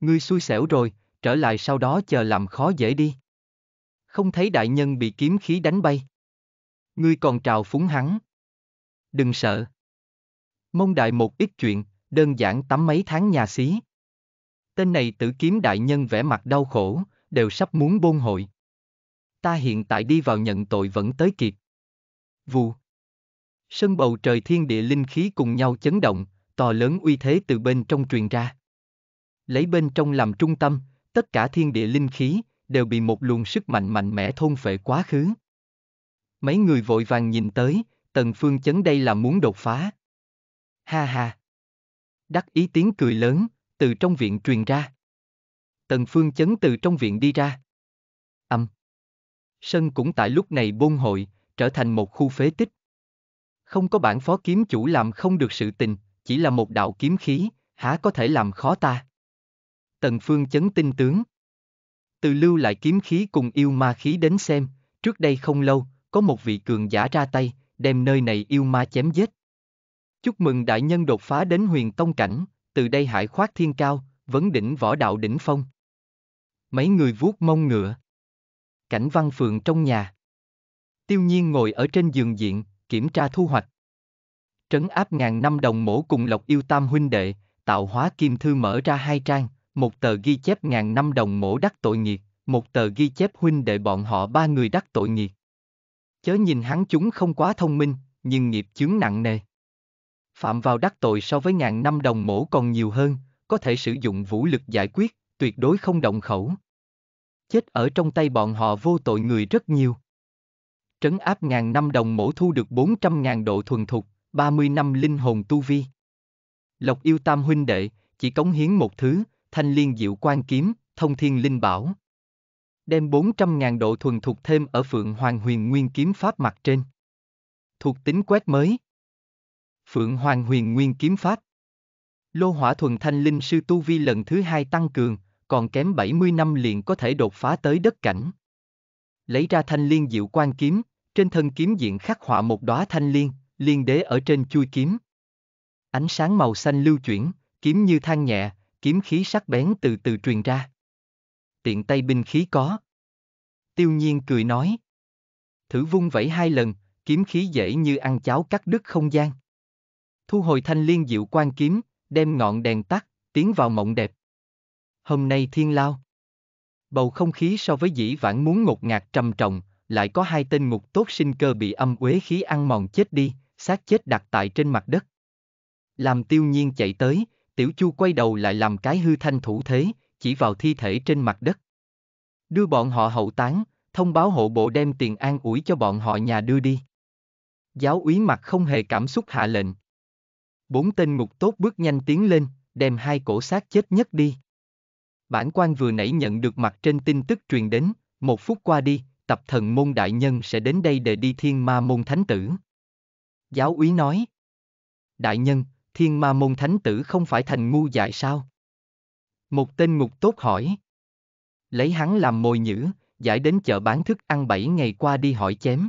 Ngươi xui xẻo rồi, trở lại sau đó chờ làm khó dễ đi. Không thấy đại nhân bị kiếm khí đánh bay. Ngươi còn trào phúng hắn. Đừng sợ. Mong đại một ít chuyện, đơn giản tắm mấy tháng nhà xí. Tên này tử kiếm đại nhân vẻ mặt đau khổ, đều sắp muốn bôn hội, ta hiện tại đi vào nhận tội vẫn tới kịp. Vù. Sân bầu trời thiên địa linh khí cùng nhau chấn động, to lớn uy thế từ bên trong truyền ra. Lấy bên trong làm trung tâm, tất cả thiên địa linh khí đều bị một luồng sức mạnh mạnh mẽ thôn phệ quá khứ. Mấy người vội vàng nhìn tới, tần phương chấn đây là muốn đột phá. Ha ha. Đắc ý tiếng cười lớn, từ trong viện truyền ra. Tần phương chấn từ trong viện đi ra. Âm sân cũng tại lúc này bôn hội, trở thành một khu phế tích. Không có bản phó kiếm chủ làm không được sự tình, chỉ là một đạo kiếm khí, há có thể làm khó ta. Tần Phương chấn tinh tướng. Từ lưu lại kiếm khí cùng yêu ma khí đến xem, trước đây không lâu, có một vị cường giả ra tay, đem nơi này yêu ma chém giết. Chúc mừng đại nhân đột phá đến huyền tông cảnh, từ đây hải khoát thiên cao, vấn đỉnh võ đạo đỉnh phong. Mấy người vuốt mông ngựa cảnh văn phượng trong nhà. Tiêu nhiên ngồi ở trên giường diện, kiểm tra thu hoạch. Trấn áp ngàn năm đồng mổ cùng lộc yêu tam huynh đệ, tạo hóa kim thư mở ra hai trang, một tờ ghi chép ngàn năm đồng mổ đắc tội nghiệt, một tờ ghi chép huynh đệ bọn họ ba người đắc tội nghiệt. Chớ nhìn hắn chúng không quá thông minh, nhưng nghiệp chướng nặng nề. Phạm vào đắc tội so với ngàn năm đồng mổ còn nhiều hơn, có thể sử dụng vũ lực giải quyết, tuyệt đối không động khẩu chết ở trong tay bọn họ vô tội người rất nhiều. Trấn áp ngàn năm đồng mổ thu được 400.000 độ thuần thục, 30 năm linh hồn tu vi. Lộc yêu tam huynh đệ, chỉ cống hiến một thứ, thanh liên diệu quan kiếm, thông thiên linh bảo. Đem 400.000 độ thuần thục thêm ở phượng hoàng huyền nguyên kiếm pháp mặt trên. Thuộc tính quét mới. Phượng hoàng huyền nguyên kiếm pháp. Lô hỏa thuần thanh linh sư tu vi lần thứ hai tăng cường, còn kém 70 năm liền có thể đột phá tới đất cảnh. Lấy ra thanh liên diệu quan kiếm, trên thân kiếm diện khắc họa một đóa thanh liên, liên đế ở trên chui kiếm. Ánh sáng màu xanh lưu chuyển, kiếm như than nhẹ, kiếm khí sắc bén từ từ truyền ra. Tiện tay binh khí có. Tiêu nhiên cười nói. Thử vung vẩy hai lần, kiếm khí dễ như ăn cháo cắt đứt không gian. Thu hồi thanh liên diệu quan kiếm, đem ngọn đèn tắt, tiến vào mộng đẹp hôm nay thiên lao. Bầu không khí so với dĩ vãng muốn ngột ngạt trầm trọng, lại có hai tên ngục tốt sinh cơ bị âm uế khí ăn mòn chết đi, xác chết đặt tại trên mặt đất. Làm tiêu nhiên chạy tới, tiểu chu quay đầu lại làm cái hư thanh thủ thế, chỉ vào thi thể trên mặt đất. Đưa bọn họ hậu tán, thông báo hộ bộ đem tiền an ủi cho bọn họ nhà đưa đi. Giáo úy mặt không hề cảm xúc hạ lệnh. Bốn tên ngục tốt bước nhanh tiến lên, đem hai cổ xác chết nhất đi bản quan vừa nãy nhận được mặt trên tin tức truyền đến, một phút qua đi, tập thần môn đại nhân sẽ đến đây để đi thiên ma môn thánh tử. Giáo úy nói, đại nhân, thiên ma môn thánh tử không phải thành ngu dại sao? Một tên ngục tốt hỏi. Lấy hắn làm mồi nhữ, giải đến chợ bán thức ăn bảy ngày qua đi hỏi chém.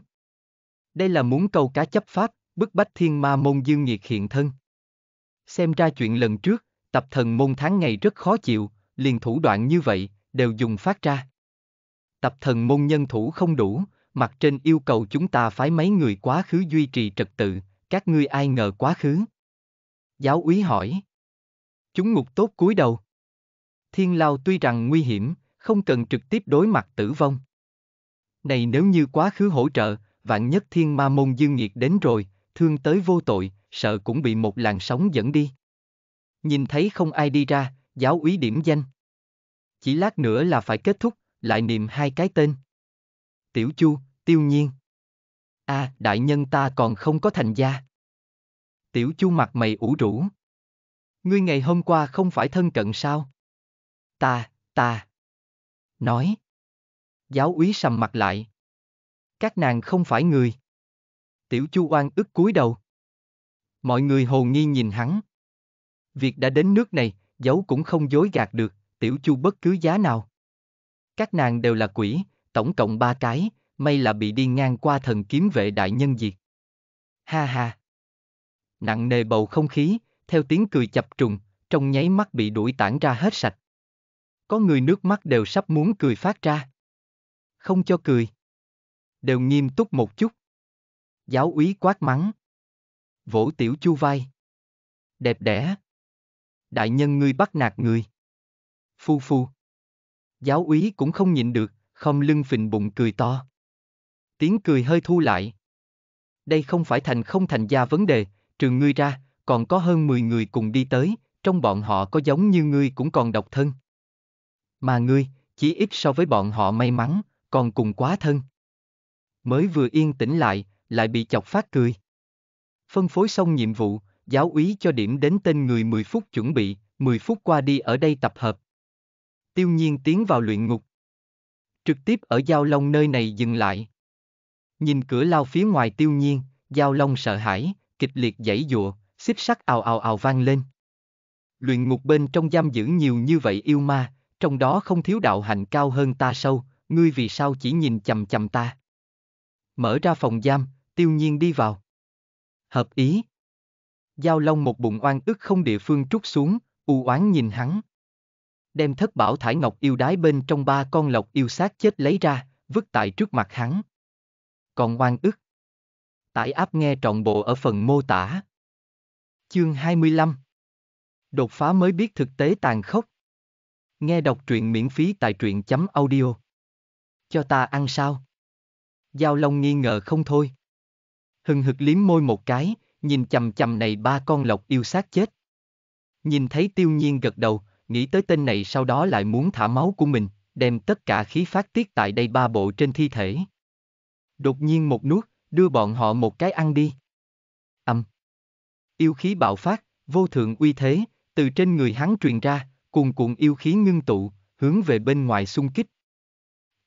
Đây là muốn câu cá chấp pháp, bức bách thiên ma môn dương nghiệt hiện thân. Xem ra chuyện lần trước, tập thần môn tháng ngày rất khó chịu, liền thủ đoạn như vậy, đều dùng phát ra. Tập thần môn nhân thủ không đủ, mặt trên yêu cầu chúng ta phái mấy người quá khứ duy trì trật tự, các ngươi ai ngờ quá khứ. Giáo úy hỏi. Chúng ngục tốt cúi đầu. Thiên lao tuy rằng nguy hiểm, không cần trực tiếp đối mặt tử vong. Này nếu như quá khứ hỗ trợ, vạn nhất thiên ma môn dương nghiệt đến rồi, thương tới vô tội, sợ cũng bị một làn sóng dẫn đi. Nhìn thấy không ai đi ra, giáo úy điểm danh. Chỉ lát nữa là phải kết thúc, lại niệm hai cái tên. Tiểu Chu, Tiêu Nhiên. A, à, đại nhân ta còn không có thành gia. Tiểu Chu mặt mày ủ rũ. Ngươi ngày hôm qua không phải thân cận sao? Ta, ta. Nói. Giáo úy sầm mặt lại. Các nàng không phải người. Tiểu Chu oan ức cúi đầu. Mọi người hồ nghi nhìn hắn. Việc đã đến nước này, giấu cũng không dối gạt được, tiểu chu bất cứ giá nào. Các nàng đều là quỷ, tổng cộng ba cái, may là bị đi ngang qua thần kiếm vệ đại nhân diệt. Ha ha. Nặng nề bầu không khí, theo tiếng cười chập trùng, trong nháy mắt bị đuổi tản ra hết sạch. Có người nước mắt đều sắp muốn cười phát ra. Không cho cười. Đều nghiêm túc một chút. Giáo úy quát mắng. Vỗ tiểu chu vai. Đẹp đẽ, đại nhân ngươi bắt nạt người. Phu phu. Giáo úy cũng không nhịn được, không lưng phình bụng cười to. Tiếng cười hơi thu lại. Đây không phải thành không thành gia vấn đề, trường ngươi ra, còn có hơn 10 người cùng đi tới, trong bọn họ có giống như ngươi cũng còn độc thân. Mà ngươi, chỉ ít so với bọn họ may mắn, còn cùng quá thân. Mới vừa yên tĩnh lại, lại bị chọc phát cười. Phân phối xong nhiệm vụ, giáo úy cho điểm đến tên người 10 phút chuẩn bị, 10 phút qua đi ở đây tập hợp. Tiêu nhiên tiến vào luyện ngục. Trực tiếp ở Giao Long nơi này dừng lại. Nhìn cửa lao phía ngoài tiêu nhiên, Giao Long sợ hãi, kịch liệt giãy dụa, xích sắc ào ào ào vang lên. Luyện ngục bên trong giam giữ nhiều như vậy yêu ma, trong đó không thiếu đạo hạnh cao hơn ta sâu, ngươi vì sao chỉ nhìn chầm chầm ta. Mở ra phòng giam, tiêu nhiên đi vào. Hợp ý, Giao Long một bụng oan ức không địa phương trút xuống, u oán nhìn hắn. Đem thất bảo thải ngọc yêu đái bên trong ba con lộc yêu sát chết lấy ra, vứt tại trước mặt hắn. Còn oan ức. Tải áp nghe trọn bộ ở phần mô tả. Chương 25 Đột phá mới biết thực tế tàn khốc. Nghe đọc truyện miễn phí tại truyện chấm audio. Cho ta ăn sao? Giao Long nghi ngờ không thôi. Hừng hực liếm môi một cái, nhìn chầm chầm này ba con lộc yêu xác chết. Nhìn thấy tiêu nhiên gật đầu, nghĩ tới tên này sau đó lại muốn thả máu của mình, đem tất cả khí phát tiết tại đây ba bộ trên thi thể. Đột nhiên một nuốt, đưa bọn họ một cái ăn đi. Âm. Yêu khí bạo phát, vô thượng uy thế, từ trên người hắn truyền ra, cuồn cuộn yêu khí ngưng tụ, hướng về bên ngoài xung kích.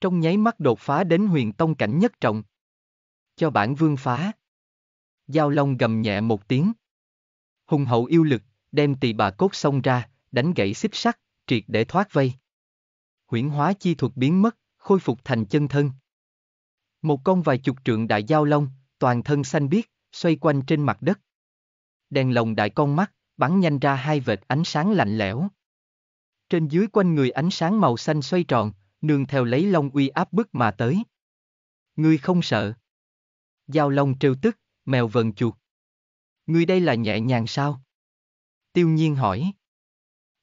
Trong nháy mắt đột phá đến huyền tông cảnh nhất trọng. Cho bản vương phá. Giao Long gầm nhẹ một tiếng. Hùng hậu yêu lực, đem tỳ bà cốt xông ra, đánh gãy xích sắt, triệt để thoát vây. Huyễn hóa chi thuật biến mất, khôi phục thành chân thân. Một con vài chục trượng đại giao long, toàn thân xanh biếc, xoay quanh trên mặt đất. Đèn lồng đại con mắt, bắn nhanh ra hai vệt ánh sáng lạnh lẽo. Trên dưới quanh người ánh sáng màu xanh xoay tròn, nương theo lấy long uy áp bức mà tới. Ngươi không sợ. Giao long trêu tức, mèo vần chuột. Ngươi đây là nhẹ nhàng sao? Tiêu nhiên hỏi.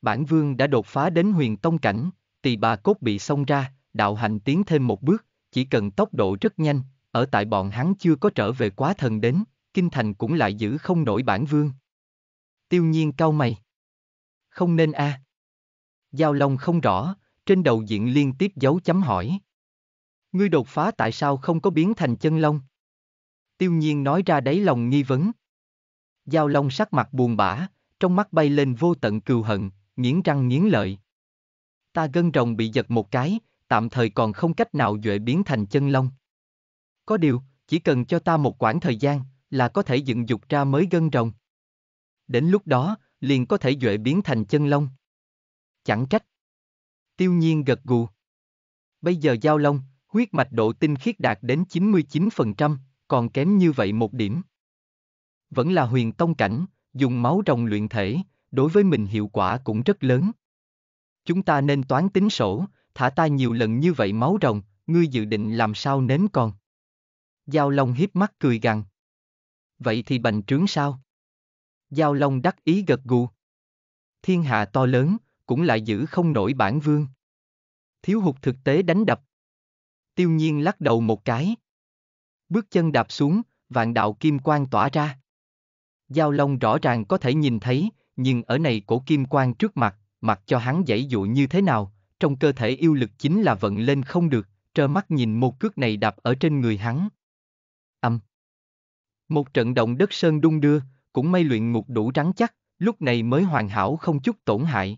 Bản vương đã đột phá đến huyền tông cảnh, tỳ bà cốt bị xông ra, đạo hành tiến thêm một bước, chỉ cần tốc độ rất nhanh, ở tại bọn hắn chưa có trở về quá thần đến, kinh thành cũng lại giữ không nổi bản vương. Tiêu nhiên cau mày. Không nên a. À. Giao Long không rõ, trên đầu diện liên tiếp dấu chấm hỏi. Ngươi đột phá tại sao không có biến thành chân long? tiêu nhiên nói ra đáy lòng nghi vấn. Giao Long sắc mặt buồn bã, trong mắt bay lên vô tận cừu hận, nghiến răng nghiến lợi. Ta gân rồng bị giật một cái, tạm thời còn không cách nào duệ biến thành chân long. Có điều, chỉ cần cho ta một quãng thời gian, là có thể dựng dục ra mới gân rồng. Đến lúc đó, liền có thể duệ biến thành chân long. Chẳng trách. Tiêu nhiên gật gù. Bây giờ giao long, huyết mạch độ tinh khiết đạt đến 99%, còn kém như vậy một điểm. Vẫn là huyền tông cảnh, dùng máu rồng luyện thể, đối với mình hiệu quả cũng rất lớn. Chúng ta nên toán tính sổ, thả ta nhiều lần như vậy máu rồng, ngươi dự định làm sao nếm con. Giao Long hiếp mắt cười gằn. Vậy thì bành trướng sao? Giao Long đắc ý gật gù. Thiên hạ to lớn, cũng lại giữ không nổi bản vương. Thiếu hụt thực tế đánh đập. Tiêu nhiên lắc đầu một cái, bước chân đạp xuống, vạn đạo kim quang tỏa ra. Giao Long rõ ràng có thể nhìn thấy, nhưng ở này cổ kim quang trước mặt, mặc cho hắn dãy dụ như thế nào, trong cơ thể yêu lực chính là vận lên không được, trơ mắt nhìn một cước này đạp ở trên người hắn. Âm. Một trận động đất sơn đung đưa, cũng may luyện ngục đủ rắn chắc, lúc này mới hoàn hảo không chút tổn hại.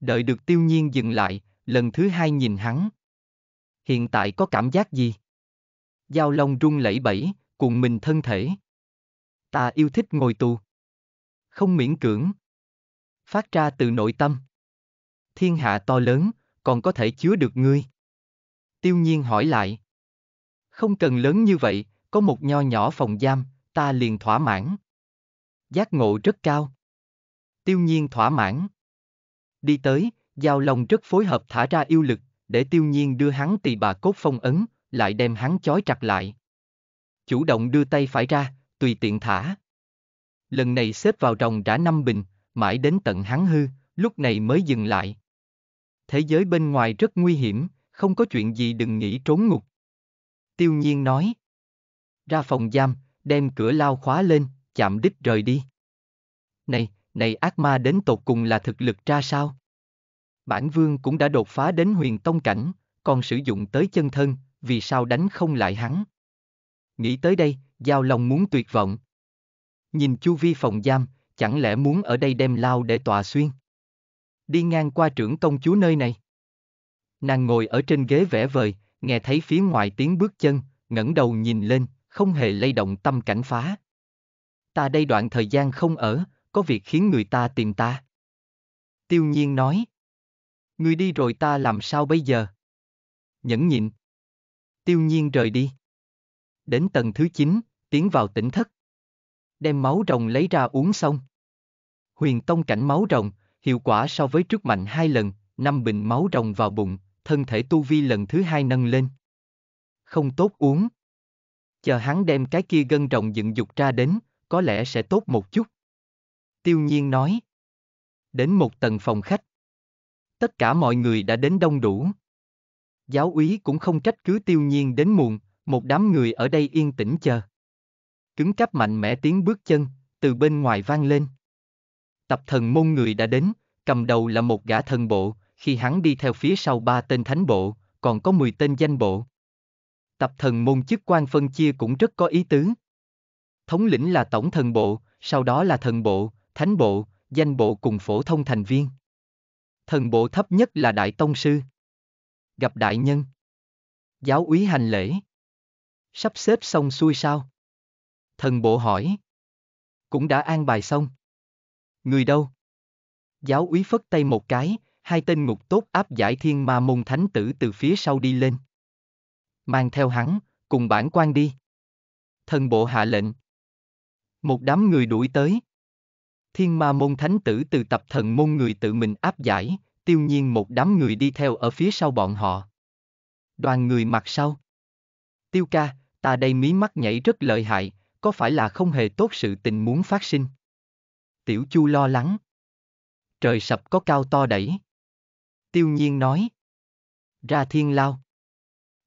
Đợi được tiêu nhiên dừng lại, lần thứ hai nhìn hắn. Hiện tại có cảm giác gì? Giao Long rung lẩy bẩy, cuộn mình thân thể. Ta yêu thích ngồi tù. Không miễn cưỡng. Phát ra từ nội tâm. Thiên hạ to lớn, còn có thể chứa được ngươi. Tiêu nhiên hỏi lại. Không cần lớn như vậy, có một nho nhỏ phòng giam, ta liền thỏa mãn. Giác ngộ rất cao. Tiêu nhiên thỏa mãn. Đi tới, Giao Long rất phối hợp thả ra yêu lực, để tiêu nhiên đưa hắn tỳ bà cốt phong ấn, lại đem hắn chói chặt lại. Chủ động đưa tay phải ra, tùy tiện thả. Lần này xếp vào rồng rã năm bình, mãi đến tận hắn hư, lúc này mới dừng lại. Thế giới bên ngoài rất nguy hiểm, không có chuyện gì đừng nghĩ trốn ngục. Tiêu nhiên nói. Ra phòng giam, đem cửa lao khóa lên, chạm đích rời đi. Này, này ác ma đến tột cùng là thực lực ra sao? Bản vương cũng đã đột phá đến huyền tông cảnh, còn sử dụng tới chân thân, vì sao đánh không lại hắn? Nghĩ tới đây, Giao long muốn tuyệt vọng. Nhìn chu vi phòng giam, chẳng lẽ muốn ở đây đem lao để tòa xuyên? Đi ngang qua trưởng công chúa nơi này. Nàng ngồi ở trên ghế vẽ vời, nghe thấy phía ngoài tiếng bước chân, ngẩng đầu nhìn lên, không hề lay động tâm cảnh phá. Ta đây đoạn thời gian không ở, có việc khiến người ta tìm ta. Tiêu nhiên nói. Người đi rồi ta làm sao bây giờ? Nhẫn nhịn tiêu nhiên rời đi. Đến tầng thứ 9, tiến vào tỉnh thất. Đem máu rồng lấy ra uống xong. Huyền tông cảnh máu rồng, hiệu quả so với trước mạnh hai lần, năm bình máu rồng vào bụng, thân thể tu vi lần thứ hai nâng lên. Không tốt uống. Chờ hắn đem cái kia gân rồng dựng dục ra đến, có lẽ sẽ tốt một chút. Tiêu nhiên nói. Đến một tầng phòng khách. Tất cả mọi người đã đến đông đủ giáo úy cũng không trách cứ tiêu nhiên đến muộn, một đám người ở đây yên tĩnh chờ. Cứng cáp mạnh mẽ tiếng bước chân, từ bên ngoài vang lên. Tập thần môn người đã đến, cầm đầu là một gã thần bộ, khi hắn đi theo phía sau ba tên thánh bộ, còn có mười tên danh bộ. Tập thần môn chức quan phân chia cũng rất có ý tứ. Thống lĩnh là tổng thần bộ, sau đó là thần bộ, thánh bộ, danh bộ cùng phổ thông thành viên. Thần bộ thấp nhất là đại tông sư gặp đại nhân. Giáo úy hành lễ. Sắp xếp xong xuôi sao? Thần bộ hỏi. Cũng đã an bài xong. Người đâu? Giáo úy phất tay một cái, hai tên ngục tốt áp giải thiên ma môn thánh tử từ phía sau đi lên. Mang theo hắn, cùng bản quan đi. Thần bộ hạ lệnh. Một đám người đuổi tới. Thiên ma môn thánh tử từ tập thần môn người tự mình áp giải, tiêu nhiên một đám người đi theo ở phía sau bọn họ. Đoàn người mặt sau. Tiêu ca, ta đây mí mắt nhảy rất lợi hại, có phải là không hề tốt sự tình muốn phát sinh? Tiểu Chu lo lắng. Trời sập có cao to đẩy. Tiêu nhiên nói. Ra thiên lao.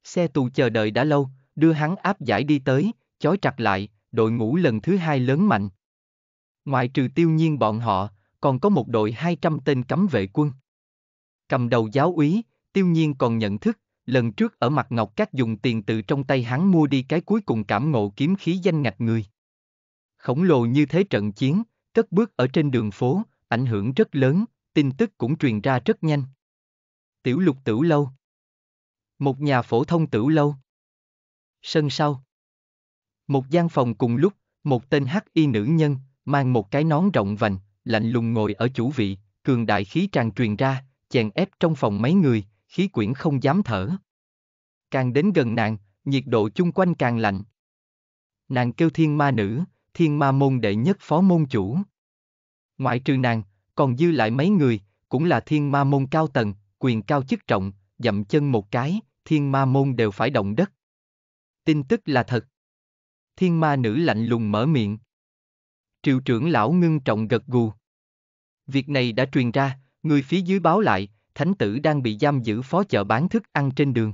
Xe tù chờ đợi đã lâu, đưa hắn áp giải đi tới, chói chặt lại, đội ngũ lần thứ hai lớn mạnh. Ngoại trừ tiêu nhiên bọn họ, còn có một đội 200 tên cấm vệ quân cầm đầu giáo úy, tiêu nhiên còn nhận thức, lần trước ở mặt ngọc cát dùng tiền từ trong tay hắn mua đi cái cuối cùng cảm ngộ kiếm khí danh ngạch người. Khổng lồ như thế trận chiến, cất bước ở trên đường phố, ảnh hưởng rất lớn, tin tức cũng truyền ra rất nhanh. Tiểu lục tử lâu Một nhà phổ thông tử lâu Sân sau Một gian phòng cùng lúc, một tên hắc y nữ nhân, mang một cái nón rộng vành, lạnh lùng ngồi ở chủ vị, cường đại khí tràn truyền ra, chèn ép trong phòng mấy người, khí quyển không dám thở. Càng đến gần nàng, nhiệt độ chung quanh càng lạnh. Nàng kêu thiên ma nữ, thiên ma môn đệ nhất phó môn chủ. Ngoại trừ nàng, còn dư lại mấy người, cũng là thiên ma môn cao tầng, quyền cao chức trọng, dậm chân một cái, thiên ma môn đều phải động đất. Tin tức là thật. Thiên ma nữ lạnh lùng mở miệng. Triệu trưởng lão ngưng trọng gật gù. Việc này đã truyền ra, Người phía dưới báo lại, thánh tử đang bị giam giữ phó chợ bán thức ăn trên đường.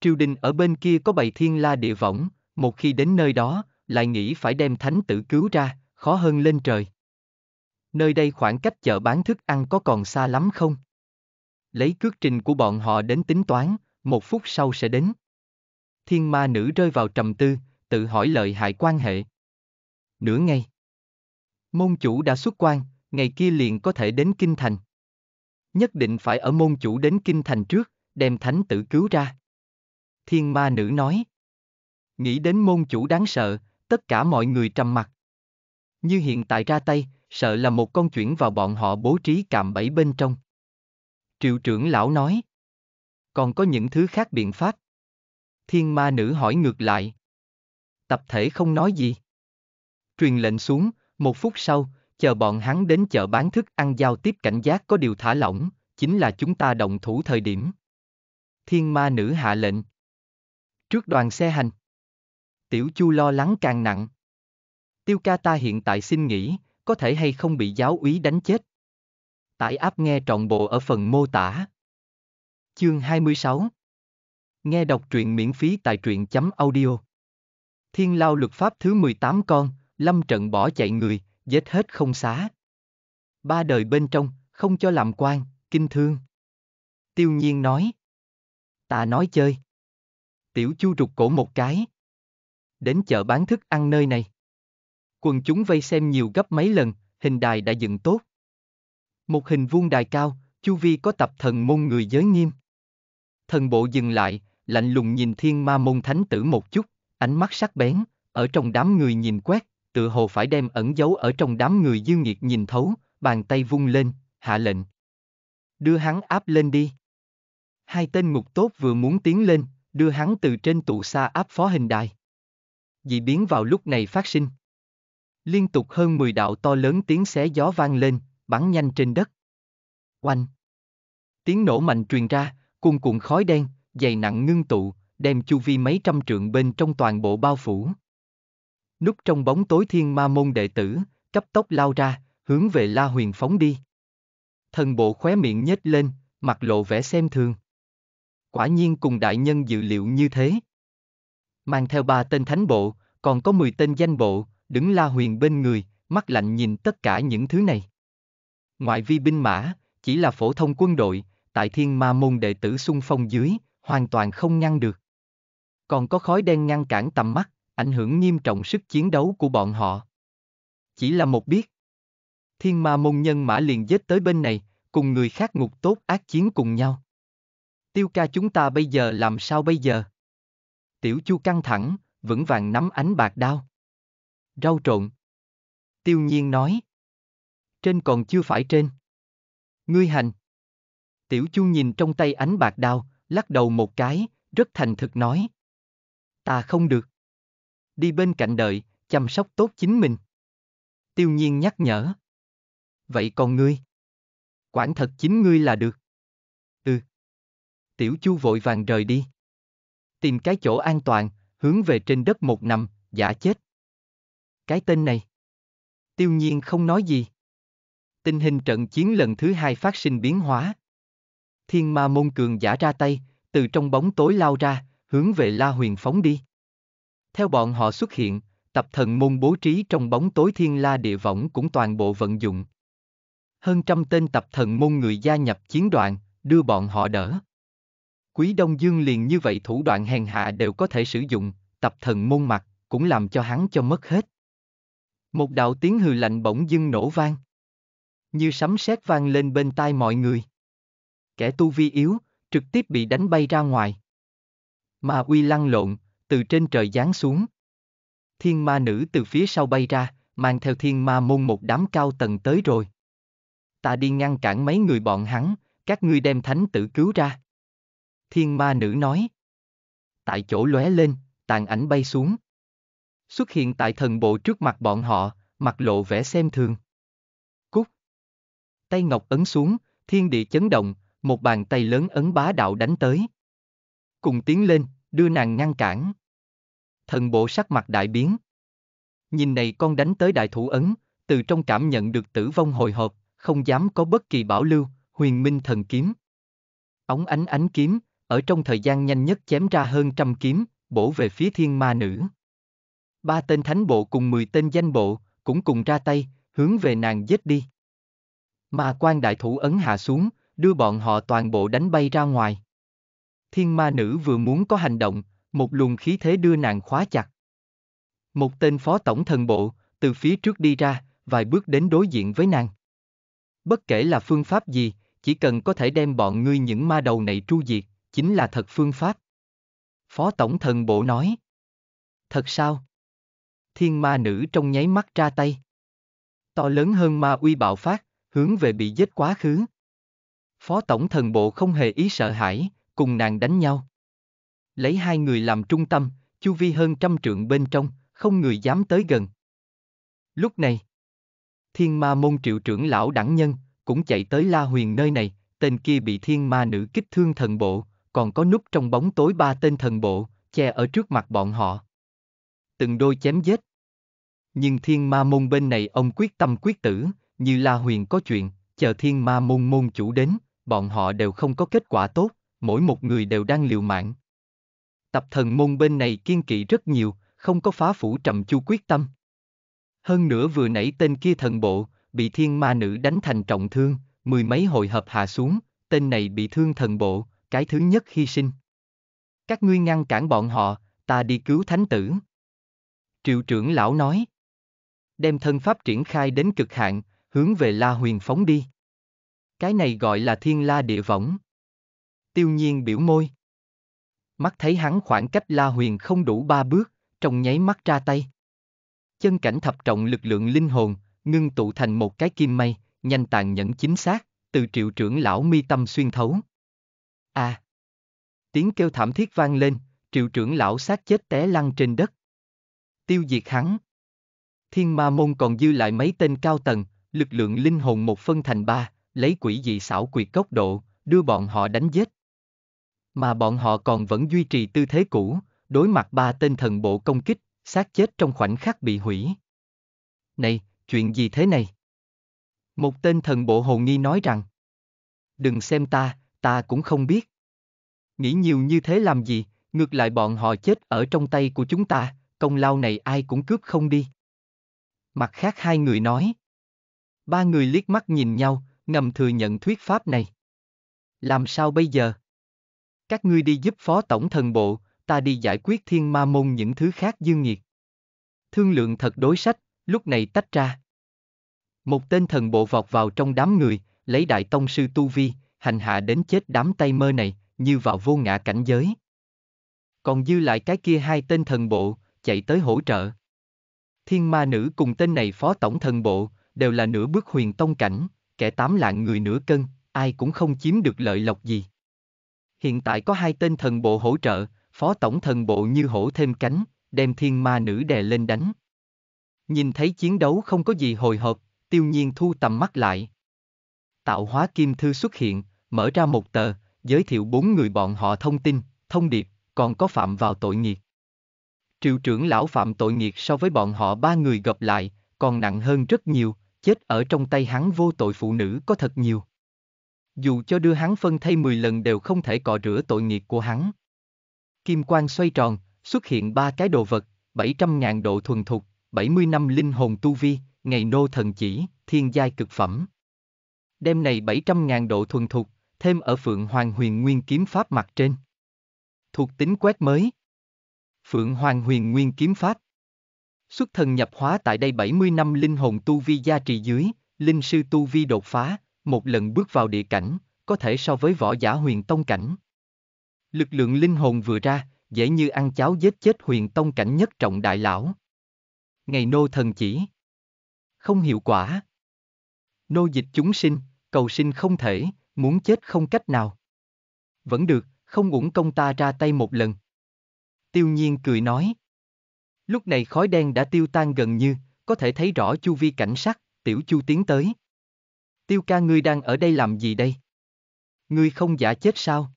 Triều đình ở bên kia có bày thiên la địa võng, một khi đến nơi đó, lại nghĩ phải đem thánh tử cứu ra, khó hơn lên trời. Nơi đây khoảng cách chợ bán thức ăn có còn xa lắm không? Lấy cước trình của bọn họ đến tính toán, một phút sau sẽ đến. Thiên ma nữ rơi vào trầm tư, tự hỏi lợi hại quan hệ. Nửa ngày. Môn chủ đã xuất quan, ngày kia liền có thể đến kinh thành. Nhất định phải ở môn chủ đến kinh thành trước, đem thánh tử cứu ra. Thiên ma nữ nói. Nghĩ đến môn chủ đáng sợ, tất cả mọi người trầm mặt. Như hiện tại ra tay, sợ là một con chuyển vào bọn họ bố trí cạm bẫy bên trong. Triệu trưởng lão nói. Còn có những thứ khác biện pháp. Thiên ma nữ hỏi ngược lại. Tập thể không nói gì. Truyền lệnh xuống, một phút sau, chờ bọn hắn đến chợ bán thức ăn giao tiếp cảnh giác có điều thả lỏng, chính là chúng ta động thủ thời điểm. Thiên ma nữ hạ lệnh. Trước đoàn xe hành. Tiểu Chu lo lắng càng nặng. Tiêu ca ta hiện tại xin nghỉ có thể hay không bị giáo úy đánh chết. Tải áp nghe trọn bộ ở phần mô tả. Chương 26 Nghe đọc truyện miễn phí tại truyện chấm audio. Thiên lao luật pháp thứ 18 con, lâm trận bỏ chạy người, giết hết không xá. Ba đời bên trong, không cho làm quan, kinh thương. Tiêu nhiên nói. Ta nói chơi. Tiểu chu rụt cổ một cái. Đến chợ bán thức ăn nơi này. Quần chúng vây xem nhiều gấp mấy lần, hình đài đã dựng tốt. Một hình vuông đài cao, chu vi có tập thần môn người giới nghiêm. Thần bộ dừng lại, lạnh lùng nhìn thiên ma môn thánh tử một chút, ánh mắt sắc bén, ở trong đám người nhìn quét, Tự hồ phải đem ẩn giấu ở trong đám người dương nghiệt nhìn thấu, bàn tay vung lên, hạ lệnh. Đưa hắn áp lên đi. Hai tên ngục tốt vừa muốn tiến lên, đưa hắn từ trên tụ xa áp phó hình đài. Dị biến vào lúc này phát sinh. Liên tục hơn 10 đạo to lớn tiếng xé gió vang lên, bắn nhanh trên đất. Oanh! Tiếng nổ mạnh truyền ra, cuồn cuộn khói đen, dày nặng ngưng tụ, đem chu vi mấy trăm trượng bên trong toàn bộ bao phủ núp trong bóng tối thiên ma môn đệ tử, cấp tốc lao ra, hướng về La Huyền phóng đi. Thần bộ khóe miệng nhếch lên, mặt lộ vẻ xem thường. Quả nhiên cùng đại nhân dự liệu như thế. Mang theo ba tên thánh bộ, còn có 10 tên danh bộ, đứng La Huyền bên người, mắt lạnh nhìn tất cả những thứ này. Ngoại vi binh mã, chỉ là phổ thông quân đội, tại thiên ma môn đệ tử xung phong dưới, hoàn toàn không ngăn được. Còn có khói đen ngăn cản tầm mắt ảnh hưởng nghiêm trọng sức chiến đấu của bọn họ. Chỉ là một biết. Thiên ma môn nhân mã liền dết tới bên này, cùng người khác ngục tốt ác chiến cùng nhau. Tiêu ca chúng ta bây giờ làm sao bây giờ? Tiểu chu căng thẳng, vững vàng nắm ánh bạc đao. Rau trộn. Tiêu nhiên nói. Trên còn chưa phải trên. Ngươi hành. Tiểu chu nhìn trong tay ánh bạc đao, lắc đầu một cái, rất thành thực nói. Ta không được đi bên cạnh đợi, chăm sóc tốt chính mình. Tiêu nhiên nhắc nhở. Vậy còn ngươi? Quản thật chính ngươi là được. Ừ. Tiểu chu vội vàng rời đi. Tìm cái chỗ an toàn, hướng về trên đất một nằm, giả chết. Cái tên này. Tiêu nhiên không nói gì. Tình hình trận chiến lần thứ hai phát sinh biến hóa. Thiên ma môn cường giả ra tay, từ trong bóng tối lao ra, hướng về La Huyền phóng đi. Theo bọn họ xuất hiện, tập thần môn bố trí trong bóng tối thiên la địa võng cũng toàn bộ vận dụng. Hơn trăm tên tập thần môn người gia nhập chiến đoàn, đưa bọn họ đỡ. Quý Đông Dương liền như vậy thủ đoạn hèn hạ đều có thể sử dụng, tập thần môn mặt, cũng làm cho hắn cho mất hết. Một đạo tiếng hừ lạnh bỗng dưng nổ vang. Như sấm sét vang lên bên tai mọi người. Kẻ tu vi yếu, trực tiếp bị đánh bay ra ngoài. Mà uy lăn lộn, từ trên trời giáng xuống. Thiên ma nữ từ phía sau bay ra, mang theo thiên ma môn một đám cao tầng tới rồi. Ta đi ngăn cản mấy người bọn hắn, các ngươi đem thánh tử cứu ra. Thiên ma nữ nói. Tại chỗ lóe lên, tàn ảnh bay xuống. Xuất hiện tại thần bộ trước mặt bọn họ, mặt lộ vẻ xem thường. Cút. Tay ngọc ấn xuống, thiên địa chấn động, một bàn tay lớn ấn bá đạo đánh tới. Cùng tiến lên, đưa nàng ngăn cản thần bộ sắc mặt đại biến. Nhìn này con đánh tới đại thủ ấn, từ trong cảm nhận được tử vong hồi hộp, không dám có bất kỳ bảo lưu, huyền minh thần kiếm. Ống ánh ánh kiếm, ở trong thời gian nhanh nhất chém ra hơn trăm kiếm, bổ về phía thiên ma nữ. Ba tên thánh bộ cùng mười tên danh bộ, cũng cùng ra tay, hướng về nàng giết đi. Mà quan đại thủ ấn hạ xuống, đưa bọn họ toàn bộ đánh bay ra ngoài. Thiên ma nữ vừa muốn có hành động, một luồng khí thế đưa nàng khóa chặt. Một tên phó tổng thần bộ, từ phía trước đi ra, vài bước đến đối diện với nàng. Bất kể là phương pháp gì, chỉ cần có thể đem bọn ngươi những ma đầu này tru diệt, chính là thật phương pháp. Phó tổng thần bộ nói. Thật sao? Thiên ma nữ trong nháy mắt ra tay. To lớn hơn ma uy bạo phát, hướng về bị giết quá khứ. Phó tổng thần bộ không hề ý sợ hãi, cùng nàng đánh nhau. Lấy hai người làm trung tâm, chu vi hơn trăm trượng bên trong, không người dám tới gần. Lúc này, thiên ma môn triệu trưởng lão đẳng nhân, cũng chạy tới La Huyền nơi này, tên kia bị thiên ma nữ kích thương thần bộ, còn có núp trong bóng tối ba tên thần bộ, che ở trước mặt bọn họ. Từng đôi chém giết. Nhưng thiên ma môn bên này ông quyết tâm quyết tử, như La Huyền có chuyện, chờ thiên ma môn môn chủ đến, bọn họ đều không có kết quả tốt, mỗi một người đều đang liều mạng, tập thần môn bên này kiên kỵ rất nhiều, không có phá phủ trầm chu quyết tâm. Hơn nữa vừa nãy tên kia thần bộ, bị thiên ma nữ đánh thành trọng thương, mười mấy hồi hợp hạ xuống, tên này bị thương thần bộ, cái thứ nhất hy sinh. Các ngươi ngăn cản bọn họ, ta đi cứu thánh tử. Triệu trưởng lão nói. Đem thân pháp triển khai đến cực hạn, hướng về La Huyền phóng đi. Cái này gọi là thiên la địa võng. Tiêu nhiên biểu môi mắt thấy hắn khoảng cách La Huyền không đủ ba bước, trong nháy mắt ra tay. Chân cảnh thập trọng lực lượng linh hồn, ngưng tụ thành một cái kim mây, nhanh tàn nhẫn chính xác, từ triệu trưởng lão mi tâm xuyên thấu. a à, Tiếng kêu thảm thiết vang lên, triệu trưởng lão sát chết té lăn trên đất. Tiêu diệt hắn. Thiên ma môn còn dư lại mấy tên cao tầng, lực lượng linh hồn một phân thành ba, lấy quỷ dị xảo quyệt cốc độ, đưa bọn họ đánh giết mà bọn họ còn vẫn duy trì tư thế cũ, đối mặt ba tên thần bộ công kích, xác chết trong khoảnh khắc bị hủy. Này, chuyện gì thế này? Một tên thần bộ hồ nghi nói rằng, đừng xem ta, ta cũng không biết. Nghĩ nhiều như thế làm gì, ngược lại bọn họ chết ở trong tay của chúng ta, công lao này ai cũng cướp không đi. Mặt khác hai người nói. Ba người liếc mắt nhìn nhau, ngầm thừa nhận thuyết pháp này. Làm sao bây giờ? Các ngươi đi giúp phó tổng thần bộ, ta đi giải quyết thiên ma môn những thứ khác dương nhiệt. Thương lượng thật đối sách, lúc này tách ra. Một tên thần bộ vọt vào trong đám người, lấy đại tông sư Tu Vi, hành hạ đến chết đám tay mơ này, như vào vô ngã cảnh giới. Còn dư lại cái kia hai tên thần bộ, chạy tới hỗ trợ. Thiên ma nữ cùng tên này phó tổng thần bộ, đều là nửa bước huyền tông cảnh, kẻ tám lạng người nửa cân, ai cũng không chiếm được lợi lộc gì hiện tại có hai tên thần bộ hỗ trợ, phó tổng thần bộ như hổ thêm cánh, đem thiên ma nữ đè lên đánh. Nhìn thấy chiến đấu không có gì hồi hộp, tiêu nhiên thu tầm mắt lại. Tạo hóa kim thư xuất hiện, mở ra một tờ, giới thiệu bốn người bọn họ thông tin, thông điệp, còn có phạm vào tội nghiệt. Triệu trưởng lão phạm tội nghiệt so với bọn họ ba người gặp lại, còn nặng hơn rất nhiều, chết ở trong tay hắn vô tội phụ nữ có thật nhiều dù cho đưa hắn phân thay 10 lần đều không thể cọ rửa tội nghiệp của hắn. Kim quang xoay tròn, xuất hiện ba cái đồ vật, 700.000 độ thuần thục, 70 năm linh hồn tu vi, ngày nô thần chỉ, thiên giai cực phẩm. Đêm này 700.000 độ thuần thục, thêm ở Phượng Hoàng Huyền Nguyên kiếm pháp mặt trên. Thuộc tính quét mới. Phượng Hoàng Huyền Nguyên kiếm pháp. Xuất thần nhập hóa tại đây 70 năm linh hồn tu vi gia trì dưới, linh sư tu vi đột phá, một lần bước vào địa cảnh, có thể so với võ giả huyền tông cảnh. Lực lượng linh hồn vừa ra, dễ như ăn cháo giết chết huyền tông cảnh nhất trọng đại lão. Ngày nô thần chỉ. Không hiệu quả. Nô dịch chúng sinh, cầu sinh không thể, muốn chết không cách nào. Vẫn được, không uổng công ta ra tay một lần. Tiêu nhiên cười nói. Lúc này khói đen đã tiêu tan gần như, có thể thấy rõ chu vi cảnh sắc, tiểu chu tiến tới. Tiêu ca ngươi đang ở đây làm gì đây? Ngươi không giả chết sao?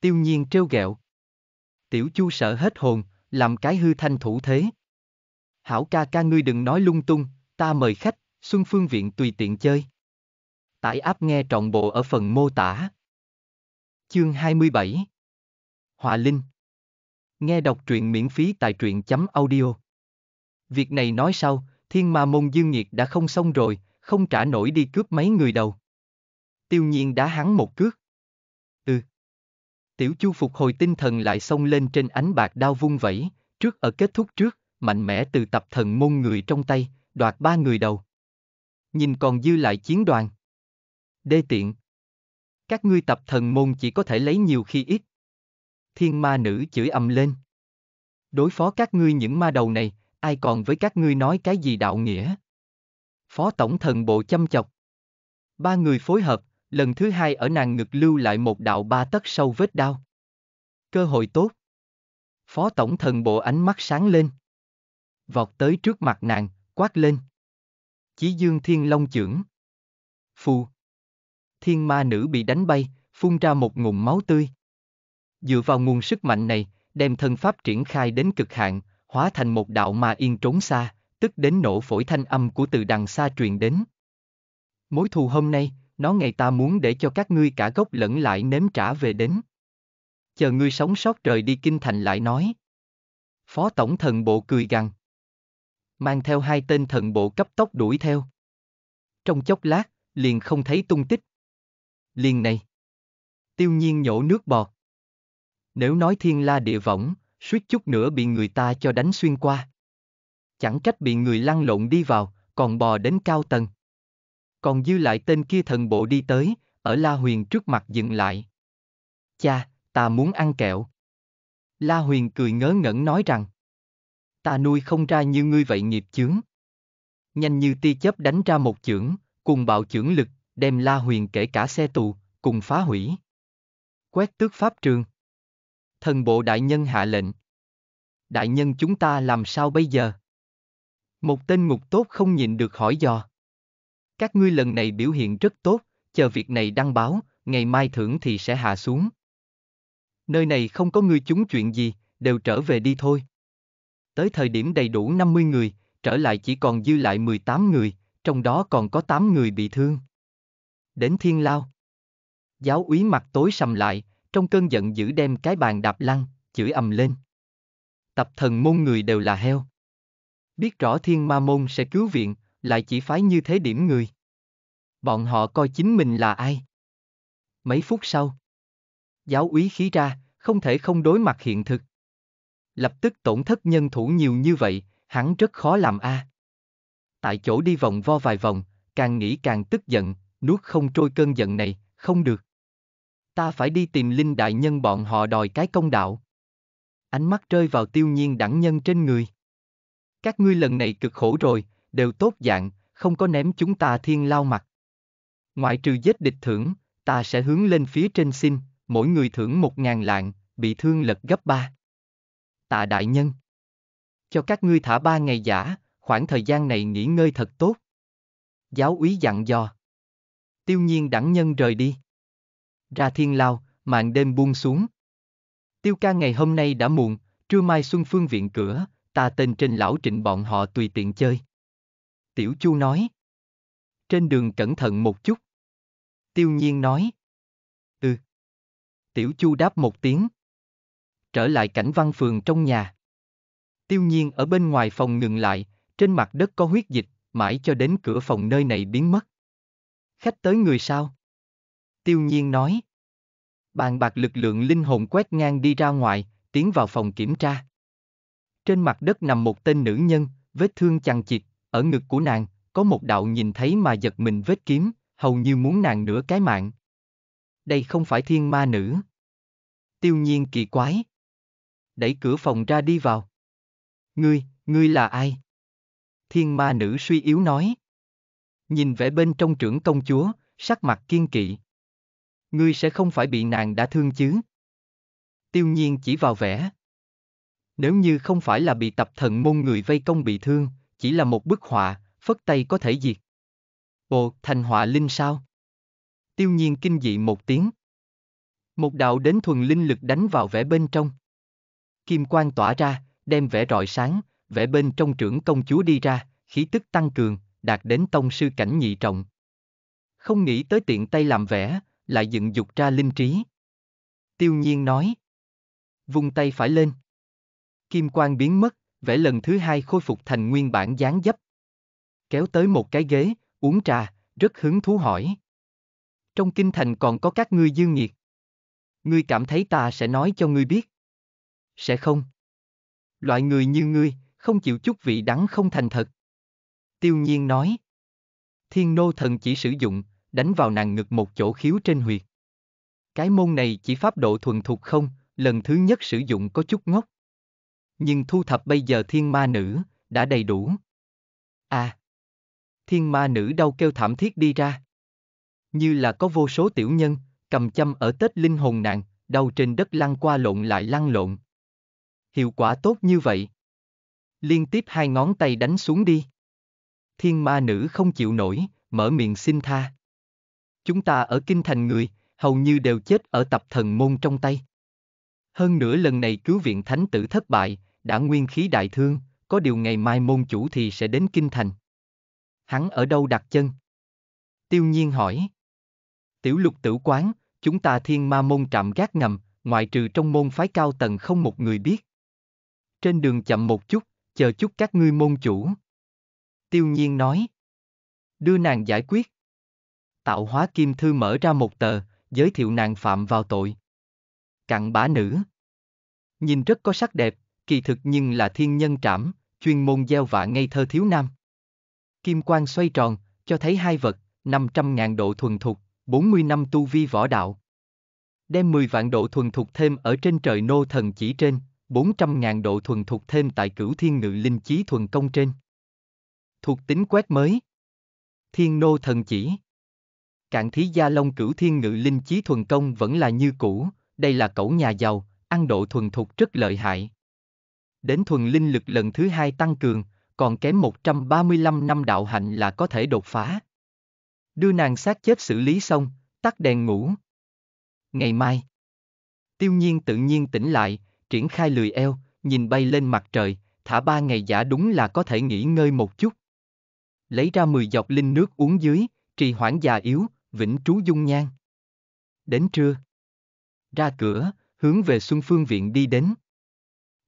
Tiêu nhiên trêu ghẹo. Tiểu chu sợ hết hồn, làm cái hư thanh thủ thế. Hảo ca ca ngươi đừng nói lung tung, ta mời khách, Xuân Phương Viện tùy tiện chơi. Tải áp nghe trọn bộ ở phần mô tả. Chương 27 Hòa Linh Nghe đọc truyện miễn phí tại truyện chấm audio. Việc này nói sau, thiên ma môn dương nhiệt đã không xong rồi, không trả nổi đi cướp mấy người đầu. Tiêu nhiên đá hắn một cước. Ừ. Tiểu chu phục hồi tinh thần lại xông lên trên ánh bạc đao vung vẩy, trước ở kết thúc trước, mạnh mẽ từ tập thần môn người trong tay, đoạt ba người đầu. Nhìn còn dư lại chiến đoàn. Đê tiện. Các ngươi tập thần môn chỉ có thể lấy nhiều khi ít. Thiên ma nữ chửi ầm lên. Đối phó các ngươi những ma đầu này, ai còn với các ngươi nói cái gì đạo nghĩa. Phó tổng thần bộ chăm chọc. Ba người phối hợp, lần thứ hai ở nàng ngực lưu lại một đạo ba tấc sâu vết đau Cơ hội tốt. Phó tổng thần bộ ánh mắt sáng lên. Vọt tới trước mặt nàng, quát lên. Chí dương thiên long trưởng. Phù. Thiên ma nữ bị đánh bay, phun ra một ngụm máu tươi. Dựa vào nguồn sức mạnh này, đem thân pháp triển khai đến cực hạn, hóa thành một đạo ma yên trốn xa, tức đến nổ phổi thanh âm của từ đằng xa truyền đến. Mối thù hôm nay, nó ngày ta muốn để cho các ngươi cả gốc lẫn lại nếm trả về đến. Chờ ngươi sống sót rời đi kinh thành lại nói. Phó tổng thần bộ cười gằn. Mang theo hai tên thần bộ cấp tốc đuổi theo. Trong chốc lát, liền không thấy tung tích. Liền này. Tiêu nhiên nhổ nước bọt. Nếu nói thiên la địa võng, suýt chút nữa bị người ta cho đánh xuyên qua chẳng trách bị người lăn lộn đi vào, còn bò đến cao tầng. Còn dư lại tên kia thần bộ đi tới, ở La Huyền trước mặt dừng lại. Cha, ta muốn ăn kẹo. La Huyền cười ngớ ngẩn nói rằng, ta nuôi không ra như ngươi vậy nghiệp chướng. Nhanh như tia chớp đánh ra một chưởng, cùng bạo chưởng lực, đem La Huyền kể cả xe tù, cùng phá hủy. Quét tước pháp trường. Thần bộ đại nhân hạ lệnh. Đại nhân chúng ta làm sao bây giờ? Một tên ngục tốt không nhìn được hỏi dò. Các ngươi lần này biểu hiện rất tốt, chờ việc này đăng báo, ngày mai thưởng thì sẽ hạ xuống. Nơi này không có ngươi chúng chuyện gì, đều trở về đi thôi. Tới thời điểm đầy đủ 50 người, trở lại chỉ còn dư lại 18 người, trong đó còn có 8 người bị thương. Đến thiên lao. Giáo úy mặt tối sầm lại, trong cơn giận dữ đem cái bàn đạp lăn, chửi ầm lên. Tập thần môn người đều là heo. Biết rõ thiên ma môn sẽ cứu viện, lại chỉ phái như thế điểm người. Bọn họ coi chính mình là ai. Mấy phút sau, giáo úy khí ra, không thể không đối mặt hiện thực. Lập tức tổn thất nhân thủ nhiều như vậy, hắn rất khó làm a. À. Tại chỗ đi vòng vo vài vòng, càng nghĩ càng tức giận, nuốt không trôi cơn giận này, không được. Ta phải đi tìm linh đại nhân bọn họ đòi cái công đạo. Ánh mắt rơi vào tiêu nhiên đẳng nhân trên người các ngươi lần này cực khổ rồi, đều tốt dạng, không có ném chúng ta thiên lao mặt. Ngoại trừ giết địch thưởng, ta sẽ hướng lên phía trên xin, mỗi người thưởng một ngàn lạng, bị thương lật gấp ba. Tạ đại nhân. Cho các ngươi thả ba ngày giả, khoảng thời gian này nghỉ ngơi thật tốt. Giáo úy dặn dò. Tiêu nhiên đẳng nhân rời đi. Ra thiên lao, màn đêm buông xuống. Tiêu ca ngày hôm nay đã muộn, trưa mai xuân phương viện cửa, ta tên trên lão trịnh bọn họ tùy tiện chơi. Tiểu Chu nói. Trên đường cẩn thận một chút. Tiêu nhiên nói. Ừ. Tiểu Chu đáp một tiếng. Trở lại cảnh văn phường trong nhà. Tiêu nhiên ở bên ngoài phòng ngừng lại, trên mặt đất có huyết dịch, mãi cho đến cửa phòng nơi này biến mất. Khách tới người sao? Tiêu nhiên nói. Bàn bạc lực lượng linh hồn quét ngang đi ra ngoài, tiến vào phòng kiểm tra. Trên mặt đất nằm một tên nữ nhân, vết thương chằng chịt, ở ngực của nàng, có một đạo nhìn thấy mà giật mình vết kiếm, hầu như muốn nàng nửa cái mạng. Đây không phải thiên ma nữ. Tiêu nhiên kỳ quái. Đẩy cửa phòng ra đi vào. Ngươi, ngươi là ai? Thiên ma nữ suy yếu nói. Nhìn vẻ bên trong trưởng công chúa, sắc mặt kiên kỵ. Ngươi sẽ không phải bị nàng đã thương chứ? Tiêu nhiên chỉ vào vẻ. Nếu như không phải là bị tập thần môn người vây công bị thương, chỉ là một bức họa, phất tay có thể diệt. Ồ, thành họa linh sao? Tiêu nhiên kinh dị một tiếng. Một đạo đến thuần linh lực đánh vào vẽ bên trong. Kim quang tỏa ra, đem vẽ rọi sáng, vẽ bên trong trưởng công chúa đi ra, khí tức tăng cường, đạt đến tông sư cảnh nhị trọng. Không nghĩ tới tiện tay làm vẽ, lại dựng dục ra linh trí. Tiêu nhiên nói. Vung tay phải lên kim quang biến mất, vẽ lần thứ hai khôi phục thành nguyên bản dáng dấp. Kéo tới một cái ghế, uống trà, rất hứng thú hỏi. Trong kinh thành còn có các ngươi dương nghiệt. Ngươi cảm thấy ta sẽ nói cho ngươi biết. Sẽ không. Loại người như ngươi, không chịu chút vị đắng không thành thật. Tiêu nhiên nói. Thiên nô thần chỉ sử dụng, đánh vào nàng ngực một chỗ khiếu trên huyệt. Cái môn này chỉ pháp độ thuần thục không, lần thứ nhất sử dụng có chút ngốc nhưng thu thập bây giờ thiên ma nữ, đã đầy đủ. À! Thiên ma nữ đau kêu thảm thiết đi ra. Như là có vô số tiểu nhân, cầm châm ở tết linh hồn nạn, đau trên đất lăn qua lộn lại lăn lộn. Hiệu quả tốt như vậy. Liên tiếp hai ngón tay đánh xuống đi. Thiên ma nữ không chịu nổi, mở miệng xin tha. Chúng ta ở kinh thành người, hầu như đều chết ở tập thần môn trong tay. Hơn nữa lần này cứu viện thánh tử thất bại, đã nguyên khí đại thương, có điều ngày mai môn chủ thì sẽ đến kinh thành. Hắn ở đâu đặt chân? Tiêu nhiên hỏi. Tiểu lục tử quán, chúng ta thiên ma môn trạm gác ngầm, ngoại trừ trong môn phái cao tầng không một người biết. Trên đường chậm một chút, chờ chút các ngươi môn chủ. Tiêu nhiên nói. Đưa nàng giải quyết. Tạo hóa kim thư mở ra một tờ, giới thiệu nàng phạm vào tội. Cặn bã nữ. Nhìn rất có sắc đẹp, kỳ thực nhưng là thiên nhân trảm, chuyên môn gieo vạ ngây thơ thiếu nam. Kim quang xoay tròn, cho thấy hai vật, 500.000 độ thuần thục, 40 năm tu vi võ đạo. Đem 10 vạn độ thuần thục thêm ở trên trời nô thần chỉ trên, 400.000 độ thuần thục thêm tại cửu thiên ngự linh chí thuần công trên. Thuộc tính quét mới. Thiên nô thần chỉ. Cạn thí gia long cửu thiên ngự linh chí thuần công vẫn là như cũ, đây là cẩu nhà giàu, ăn độ thuần thục rất lợi hại, đến thuần linh lực lần thứ hai tăng cường, còn kém 135 năm đạo hạnh là có thể đột phá. Đưa nàng xác chết xử lý xong, tắt đèn ngủ. Ngày mai, tiêu nhiên tự nhiên tỉnh lại, triển khai lười eo, nhìn bay lên mặt trời, thả ba ngày giả đúng là có thể nghỉ ngơi một chút. Lấy ra 10 giọt linh nước uống dưới, trì hoãn già yếu, vĩnh trú dung nhan. Đến trưa, ra cửa, hướng về Xuân Phương Viện đi đến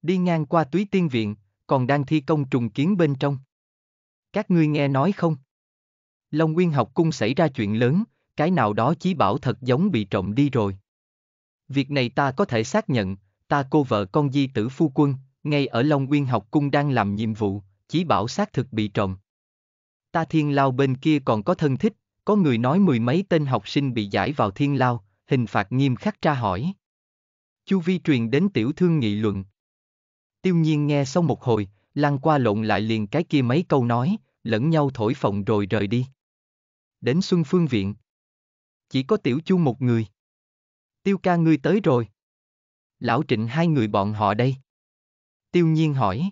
đi ngang qua túy tiên viện, còn đang thi công trùng kiến bên trong. Các ngươi nghe nói không? Long Nguyên học cung xảy ra chuyện lớn, cái nào đó chí bảo thật giống bị trộm đi rồi. Việc này ta có thể xác nhận, ta cô vợ con di tử phu quân, ngay ở Long Nguyên học cung đang làm nhiệm vụ, chí bảo xác thực bị trộm. Ta thiên lao bên kia còn có thân thích, có người nói mười mấy tên học sinh bị giải vào thiên lao, hình phạt nghiêm khắc tra hỏi. Chu vi truyền đến tiểu thương nghị luận. Tiêu nhiên nghe xong một hồi, lăn qua lộn lại liền cái kia mấy câu nói, lẫn nhau thổi phồng rồi rời đi. Đến Xuân Phương Viện. Chỉ có Tiểu Chu một người. Tiêu ca ngươi tới rồi. Lão Trịnh hai người bọn họ đây. Tiêu nhiên hỏi.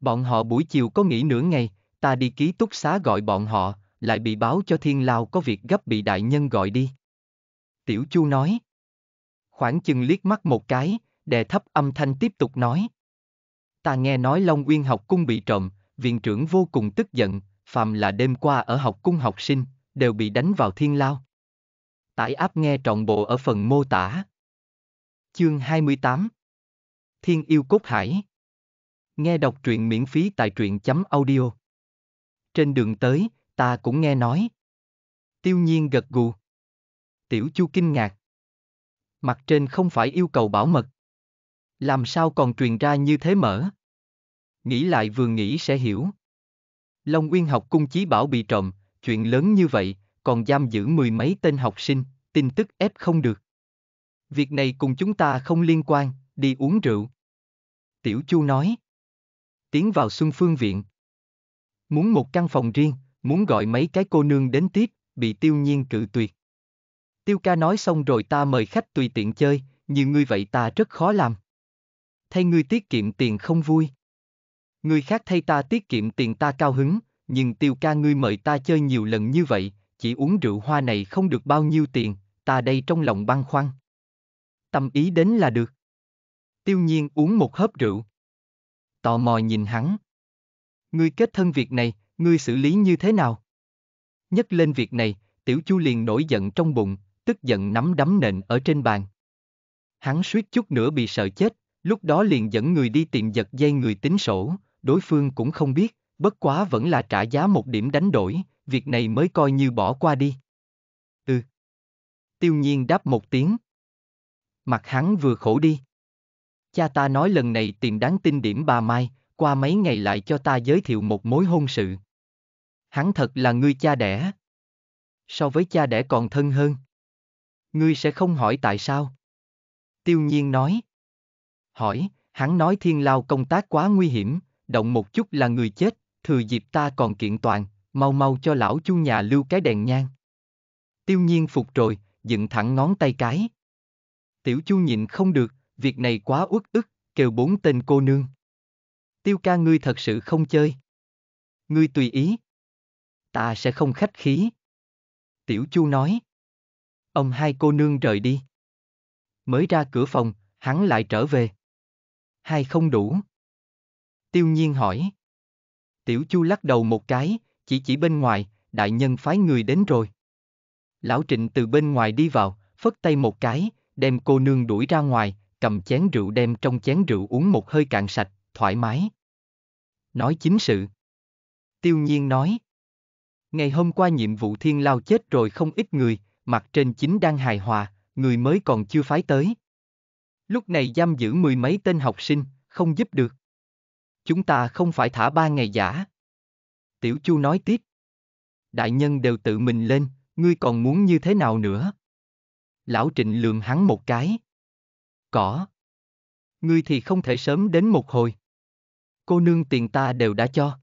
Bọn họ buổi chiều có nghỉ nửa ngày, ta đi ký túc xá gọi bọn họ, lại bị báo cho thiên lao có việc gấp bị đại nhân gọi đi. Tiểu Chu nói. Khoảng chừng liếc mắt một cái, đè thấp âm thanh tiếp tục nói, Ta nghe nói Long Uyên học cung bị trộm, viện trưởng vô cùng tức giận, phàm là đêm qua ở học cung học sinh, đều bị đánh vào thiên lao. Tải áp nghe trọn bộ ở phần mô tả. Chương 28 Thiên yêu cốt hải Nghe đọc truyện miễn phí tại truyện chấm audio. Trên đường tới, ta cũng nghe nói. Tiêu nhiên gật gù. Tiểu chu kinh ngạc. Mặt trên không phải yêu cầu bảo mật. Làm sao còn truyền ra như thế mở? nghĩ lại vừa nghĩ sẽ hiểu. Long Uyên học cung chí bảo bị trộm, chuyện lớn như vậy, còn giam giữ mười mấy tên học sinh, tin tức ép không được. Việc này cùng chúng ta không liên quan, đi uống rượu. Tiểu Chu nói. Tiến vào Xuân Phương Viện. Muốn một căn phòng riêng, muốn gọi mấy cái cô nương đến tiếp, bị tiêu nhiên cự tuyệt. Tiêu ca nói xong rồi ta mời khách tùy tiện chơi, như ngươi vậy ta rất khó làm. Thay ngươi tiết kiệm tiền không vui. Ngươi khác thay ta tiết kiệm tiền ta cao hứng, nhưng tiêu ca ngươi mời ta chơi nhiều lần như vậy, chỉ uống rượu hoa này không được bao nhiêu tiền, ta đây trong lòng băn khoăn. Tâm ý đến là được. Tiêu nhiên uống một hớp rượu. Tò mò nhìn hắn. Ngươi kết thân việc này, ngươi xử lý như thế nào? Nhắc lên việc này, tiểu chu liền nổi giận trong bụng, tức giận nắm đấm nện ở trên bàn. Hắn suýt chút nữa bị sợ chết, lúc đó liền dẫn người đi tìm giật dây người tính sổ, đối phương cũng không biết, bất quá vẫn là trả giá một điểm đánh đổi, việc này mới coi như bỏ qua đi. Ừ. Tiêu nhiên đáp một tiếng. Mặt hắn vừa khổ đi. Cha ta nói lần này tìm đáng tin điểm bà Mai, qua mấy ngày lại cho ta giới thiệu một mối hôn sự. Hắn thật là người cha đẻ. So với cha đẻ còn thân hơn. Ngươi sẽ không hỏi tại sao. Tiêu nhiên nói. Hỏi, hắn nói thiên lao công tác quá nguy hiểm, động một chút là người chết, thừa dịp ta còn kiện toàn, mau mau cho lão chu nhà lưu cái đèn nhang. Tiêu nhiên phục rồi, dựng thẳng ngón tay cái. Tiểu chu nhịn không được, việc này quá uất ức, kêu bốn tên cô nương. Tiêu ca ngươi thật sự không chơi. Ngươi tùy ý. Ta sẽ không khách khí. Tiểu chu nói. Ông hai cô nương rời đi. Mới ra cửa phòng, hắn lại trở về. Hai không đủ. Tiêu nhiên hỏi. Tiểu Chu lắc đầu một cái, chỉ chỉ bên ngoài, đại nhân phái người đến rồi. Lão Trịnh từ bên ngoài đi vào, phất tay một cái, đem cô nương đuổi ra ngoài, cầm chén rượu đem trong chén rượu uống một hơi cạn sạch, thoải mái. Nói chính sự. Tiêu nhiên nói. Ngày hôm qua nhiệm vụ thiên lao chết rồi không ít người, mặt trên chính đang hài hòa, người mới còn chưa phái tới. Lúc này giam giữ mười mấy tên học sinh, không giúp được. Chúng ta không phải thả ba ngày giả. Tiểu Chu nói tiếp. Đại nhân đều tự mình lên, ngươi còn muốn như thế nào nữa? Lão Trịnh lườm hắn một cái. Cỏ. Ngươi thì không thể sớm đến một hồi. Cô nương tiền ta đều đã cho.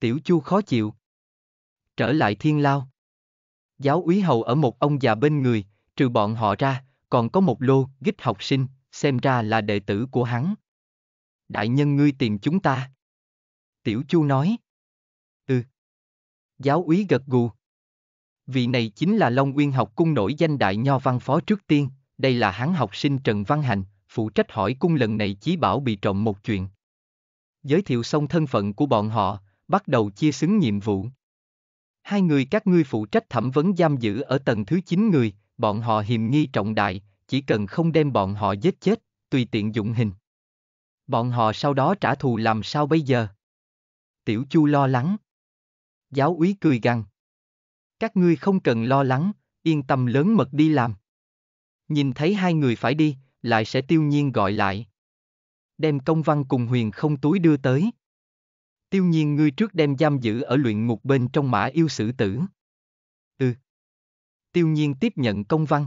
Tiểu Chu khó chịu. Trở lại thiên lao. Giáo úy hầu ở một ông già bên người, trừ bọn họ ra, còn có một lô, gích học sinh, xem ra là đệ tử của hắn đại nhân ngươi tìm chúng ta. Tiểu Chu nói. Ừ. Giáo úy gật gù. Vị này chính là Long Uyên học cung nổi danh đại nho văn phó trước tiên, đây là hắn học sinh Trần Văn Hành, phụ trách hỏi cung lần này chí bảo bị trộm một chuyện. Giới thiệu xong thân phận của bọn họ, bắt đầu chia xứng nhiệm vụ. Hai người các ngươi phụ trách thẩm vấn giam giữ ở tầng thứ 9 người, bọn họ hiềm nghi trọng đại, chỉ cần không đem bọn họ giết chết, tùy tiện dụng hình. Bọn họ sau đó trả thù làm sao bây giờ? Tiểu Chu lo lắng. Giáo úy cười gằn. Các ngươi không cần lo lắng, yên tâm lớn mật đi làm. Nhìn thấy hai người phải đi, lại sẽ tiêu nhiên gọi lại. Đem công văn cùng huyền không túi đưa tới. Tiêu nhiên ngươi trước đem giam giữ ở luyện ngục bên trong mã yêu sử tử. Ừ. Tiêu nhiên tiếp nhận công văn.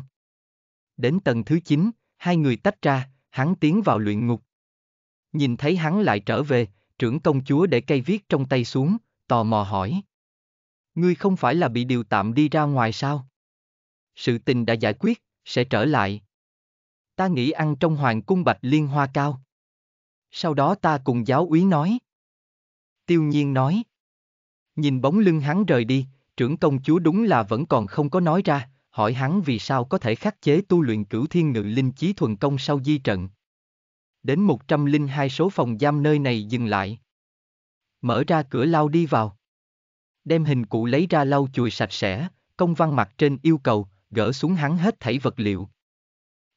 Đến tầng thứ chín, hai người tách ra, hắn tiến vào luyện ngục, nhìn thấy hắn lại trở về, trưởng công chúa để cây viết trong tay xuống, tò mò hỏi. Ngươi không phải là bị điều tạm đi ra ngoài sao? Sự tình đã giải quyết, sẽ trở lại. Ta nghĩ ăn trong hoàng cung bạch liên hoa cao. Sau đó ta cùng giáo úy nói. Tiêu nhiên nói. Nhìn bóng lưng hắn rời đi, trưởng công chúa đúng là vẫn còn không có nói ra, hỏi hắn vì sao có thể khắc chế tu luyện cửu thiên ngự linh chí thuần công sau di trận đến 102 số phòng giam nơi này dừng lại. Mở ra cửa lao đi vào. Đem hình cụ lấy ra lau chùi sạch sẽ, công văn mặt trên yêu cầu, gỡ xuống hắn hết thảy vật liệu.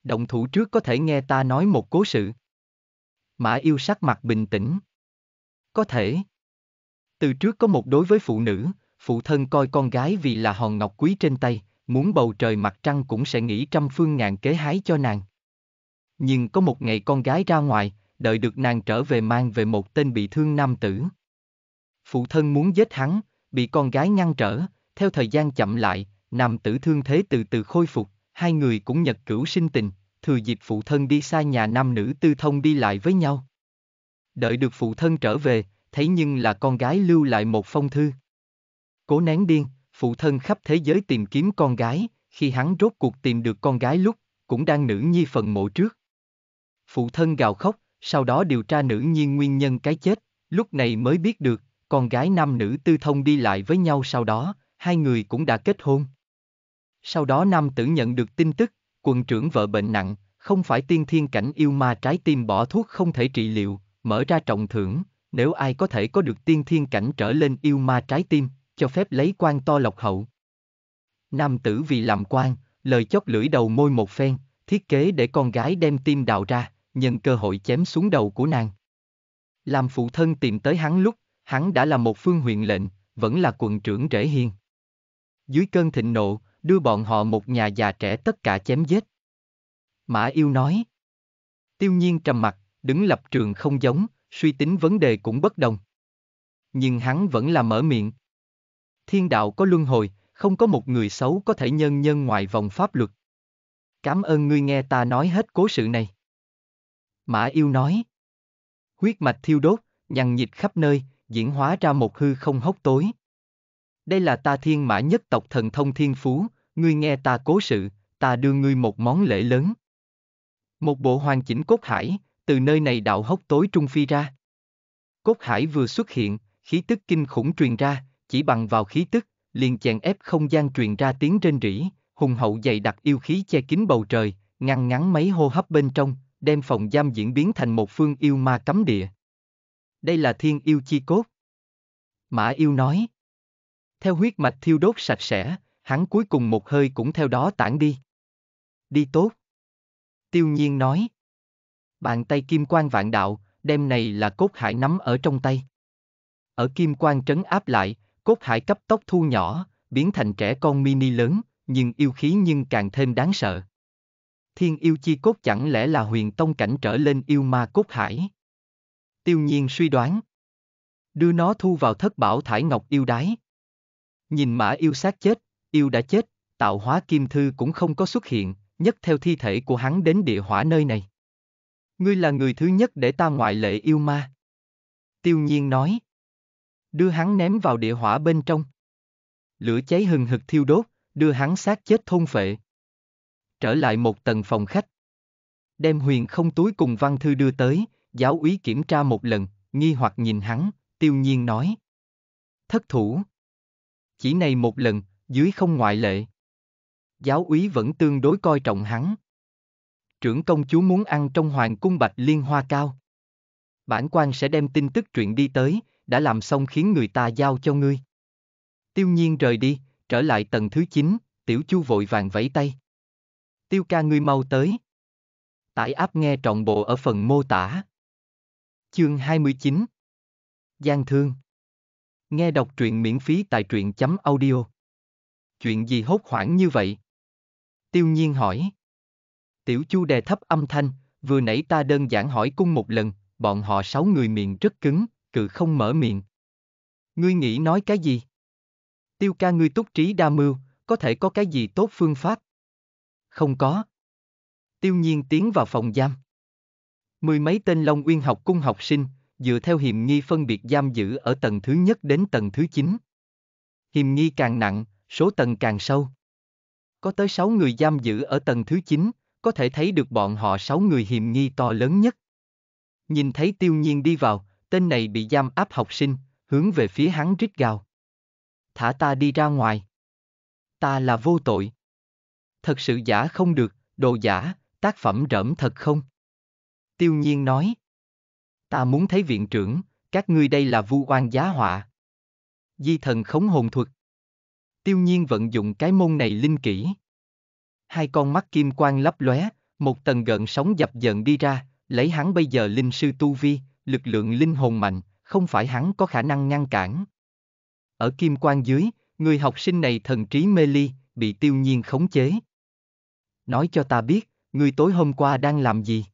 Động thủ trước có thể nghe ta nói một cố sự. Mã yêu sắc mặt bình tĩnh. Có thể. Từ trước có một đối với phụ nữ, phụ thân coi con gái vì là hòn ngọc quý trên tay, muốn bầu trời mặt trăng cũng sẽ nghĩ trăm phương ngàn kế hái cho nàng nhưng có một ngày con gái ra ngoài, đợi được nàng trở về mang về một tên bị thương nam tử. Phụ thân muốn giết hắn, bị con gái ngăn trở, theo thời gian chậm lại, nam tử thương thế từ từ khôi phục, hai người cũng nhật cửu sinh tình, thừa dịp phụ thân đi xa nhà nam nữ tư thông đi lại với nhau. Đợi được phụ thân trở về, thấy nhưng là con gái lưu lại một phong thư. Cố nén điên, phụ thân khắp thế giới tìm kiếm con gái, khi hắn rốt cuộc tìm được con gái lúc, cũng đang nữ nhi phần mộ trước phụ thân gào khóc, sau đó điều tra nữ nhiên nguyên nhân cái chết, lúc này mới biết được, con gái nam nữ tư thông đi lại với nhau sau đó, hai người cũng đã kết hôn. Sau đó nam tử nhận được tin tức, quần trưởng vợ bệnh nặng, không phải tiên thiên cảnh yêu ma trái tim bỏ thuốc không thể trị liệu, mở ra trọng thưởng, nếu ai có thể có được tiên thiên cảnh trở lên yêu ma trái tim, cho phép lấy quan to lộc hậu. Nam tử vì làm quan, lời chót lưỡi đầu môi một phen, thiết kế để con gái đem tim đào ra, nhân cơ hội chém xuống đầu của nàng. Làm phụ thân tìm tới hắn lúc, hắn đã là một phương huyện lệnh, vẫn là quận trưởng rễ hiên. Dưới cơn thịnh nộ, đưa bọn họ một nhà già trẻ tất cả chém giết. Mã yêu nói. Tiêu nhiên trầm mặt, đứng lập trường không giống, suy tính vấn đề cũng bất đồng. Nhưng hắn vẫn là mở miệng. Thiên đạo có luân hồi, không có một người xấu có thể nhân nhân ngoài vòng pháp luật. Cảm ơn ngươi nghe ta nói hết cố sự này. Mã yêu nói. Huyết mạch thiêu đốt, nhằn nhịt khắp nơi, diễn hóa ra một hư không hốc tối. Đây là ta thiên mã nhất tộc thần thông thiên phú, ngươi nghe ta cố sự, ta đưa ngươi một món lễ lớn. Một bộ hoàn chỉnh cốt hải, từ nơi này đạo hốc tối trung phi ra. Cốt hải vừa xuất hiện, khí tức kinh khủng truyền ra, chỉ bằng vào khí tức, liền chèn ép không gian truyền ra tiếng trên rỉ, hùng hậu dày đặc yêu khí che kín bầu trời, ngăn ngắn mấy hô hấp bên trong, đem phòng giam diễn biến thành một phương yêu ma cấm địa. Đây là thiên yêu chi cốt. Mã yêu nói. Theo huyết mạch thiêu đốt sạch sẽ, hắn cuối cùng một hơi cũng theo đó tản đi. Đi tốt. Tiêu nhiên nói. Bàn tay kim quan vạn đạo, đem này là cốt hải nắm ở trong tay. Ở kim quan trấn áp lại, cốt hải cấp tốc thu nhỏ, biến thành trẻ con mini lớn, nhưng yêu khí nhưng càng thêm đáng sợ thiên yêu chi cốt chẳng lẽ là huyền tông cảnh trở lên yêu ma cốt hải? Tiêu nhiên suy đoán. Đưa nó thu vào thất bảo thải ngọc yêu đái. Nhìn mã yêu sát chết, yêu đã chết, tạo hóa kim thư cũng không có xuất hiện, nhất theo thi thể của hắn đến địa hỏa nơi này. Ngươi là người thứ nhất để ta ngoại lệ yêu ma. Tiêu nhiên nói. Đưa hắn ném vào địa hỏa bên trong. Lửa cháy hừng hực thiêu đốt, đưa hắn sát chết thôn phệ trở lại một tầng phòng khách. Đem huyền không túi cùng văn thư đưa tới, giáo úy kiểm tra một lần, nghi hoặc nhìn hắn, tiêu nhiên nói. Thất thủ. Chỉ này một lần, dưới không ngoại lệ. Giáo úy vẫn tương đối coi trọng hắn. Trưởng công chúa muốn ăn trong hoàng cung bạch liên hoa cao. Bản quan sẽ đem tin tức chuyện đi tới, đã làm xong khiến người ta giao cho ngươi. Tiêu nhiên rời đi, trở lại tầng thứ 9, tiểu chu vội vàng vẫy tay. Tiêu ca ngươi mau tới. Tải áp nghe trọn bộ ở phần mô tả. Chương 29 Giang thương Nghe đọc truyện miễn phí tại truyện chấm audio. Chuyện gì hốt hoảng như vậy? Tiêu nhiên hỏi. Tiểu chu đề thấp âm thanh, vừa nãy ta đơn giản hỏi cung một lần, bọn họ sáu người miệng rất cứng, cự không mở miệng. Ngươi nghĩ nói cái gì? Tiêu ca ngươi túc trí đa mưu, có thể có cái gì tốt phương pháp? Không có. Tiêu nhiên tiến vào phòng giam. Mười mấy tên Long Uyên học cung học sinh, dựa theo hiểm nghi phân biệt giam giữ ở tầng thứ nhất đến tầng thứ chín. Hiểm nghi càng nặng, số tầng càng sâu. Có tới sáu người giam giữ ở tầng thứ chín, có thể thấy được bọn họ sáu người hiểm nghi to lớn nhất. Nhìn thấy tiêu nhiên đi vào, tên này bị giam áp học sinh, hướng về phía hắn rít gào. Thả ta đi ra ngoài. Ta là vô tội thật sự giả không được, đồ giả, tác phẩm rỡm thật không? Tiêu nhiên nói. Ta muốn thấy viện trưởng, các ngươi đây là vu oan giá họa. Di thần khống hồn thuật. Tiêu nhiên vận dụng cái môn này linh kỹ. Hai con mắt kim quang lấp lóe, một tầng gợn sóng dập dần đi ra, lấy hắn bây giờ linh sư tu vi, lực lượng linh hồn mạnh, không phải hắn có khả năng ngăn cản. Ở kim quang dưới, người học sinh này thần trí mê ly, bị tiêu nhiên khống chế nói cho ta biết, ngươi tối hôm qua đang làm gì.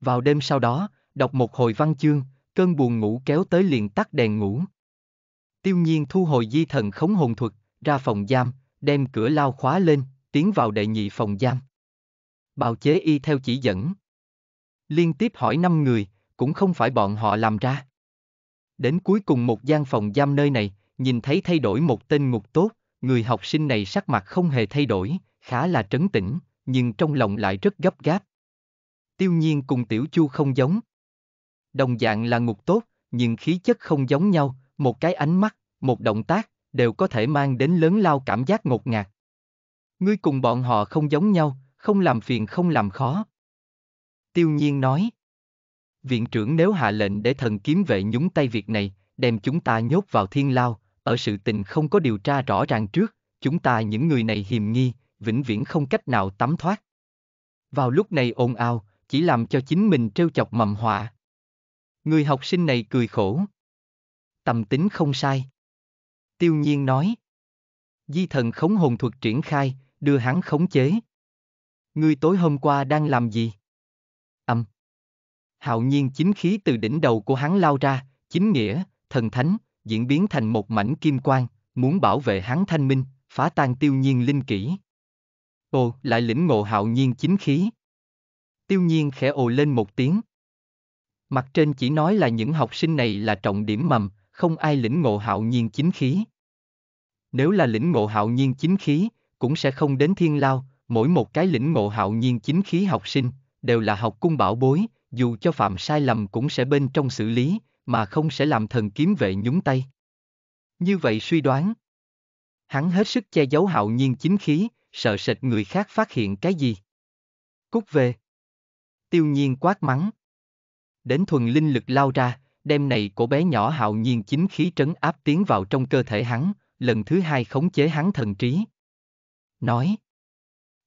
Vào đêm sau đó, đọc một hồi văn chương, cơn buồn ngủ kéo tới liền tắt đèn ngủ. Tiêu nhiên thu hồi di thần khống hồn thuật, ra phòng giam, đem cửa lao khóa lên, tiến vào đệ nhị phòng giam. Bào chế y theo chỉ dẫn. Liên tiếp hỏi năm người, cũng không phải bọn họ làm ra. Đến cuối cùng một gian phòng giam nơi này, nhìn thấy thay đổi một tên ngục tốt, người học sinh này sắc mặt không hề thay đổi, khá là trấn tĩnh, nhưng trong lòng lại rất gấp gáp. Tiêu nhiên cùng tiểu chu không giống. Đồng dạng là ngục tốt, nhưng khí chất không giống nhau, một cái ánh mắt, một động tác, đều có thể mang đến lớn lao cảm giác ngột ngạt. Ngươi cùng bọn họ không giống nhau, không làm phiền không làm khó. Tiêu nhiên nói. Viện trưởng nếu hạ lệnh để thần kiếm vệ nhúng tay việc này, đem chúng ta nhốt vào thiên lao, ở sự tình không có điều tra rõ ràng trước, chúng ta những người này hiềm nghi, vĩnh viễn không cách nào tắm thoát. Vào lúc này ồn ào, chỉ làm cho chính mình trêu chọc mầm họa. Người học sinh này cười khổ. Tầm tính không sai. Tiêu nhiên nói. Di thần khống hồn thuật triển khai, đưa hắn khống chế. người tối hôm qua đang làm gì? Âm. Hạo nhiên chính khí từ đỉnh đầu của hắn lao ra, chính nghĩa, thần thánh, diễn biến thành một mảnh kim quang, muốn bảo vệ hắn thanh minh, phá tan tiêu nhiên linh kỹ. Ồ, lại lĩnh ngộ hạo nhiên chính khí. Tiêu nhiên khẽ ồ lên một tiếng. Mặt trên chỉ nói là những học sinh này là trọng điểm mầm, không ai lĩnh ngộ hạo nhiên chính khí. Nếu là lĩnh ngộ hạo nhiên chính khí, cũng sẽ không đến thiên lao, mỗi một cái lĩnh ngộ hạo nhiên chính khí học sinh, đều là học cung bảo bối, dù cho phạm sai lầm cũng sẽ bên trong xử lý, mà không sẽ làm thần kiếm vệ nhúng tay. Như vậy suy đoán. Hắn hết sức che giấu hạo nhiên chính khí, sợ sệt người khác phát hiện cái gì. Cút về. Tiêu nhiên quát mắng. Đến thuần linh lực lao ra, đêm này của bé nhỏ hạo nhiên chính khí trấn áp tiến vào trong cơ thể hắn, lần thứ hai khống chế hắn thần trí. Nói.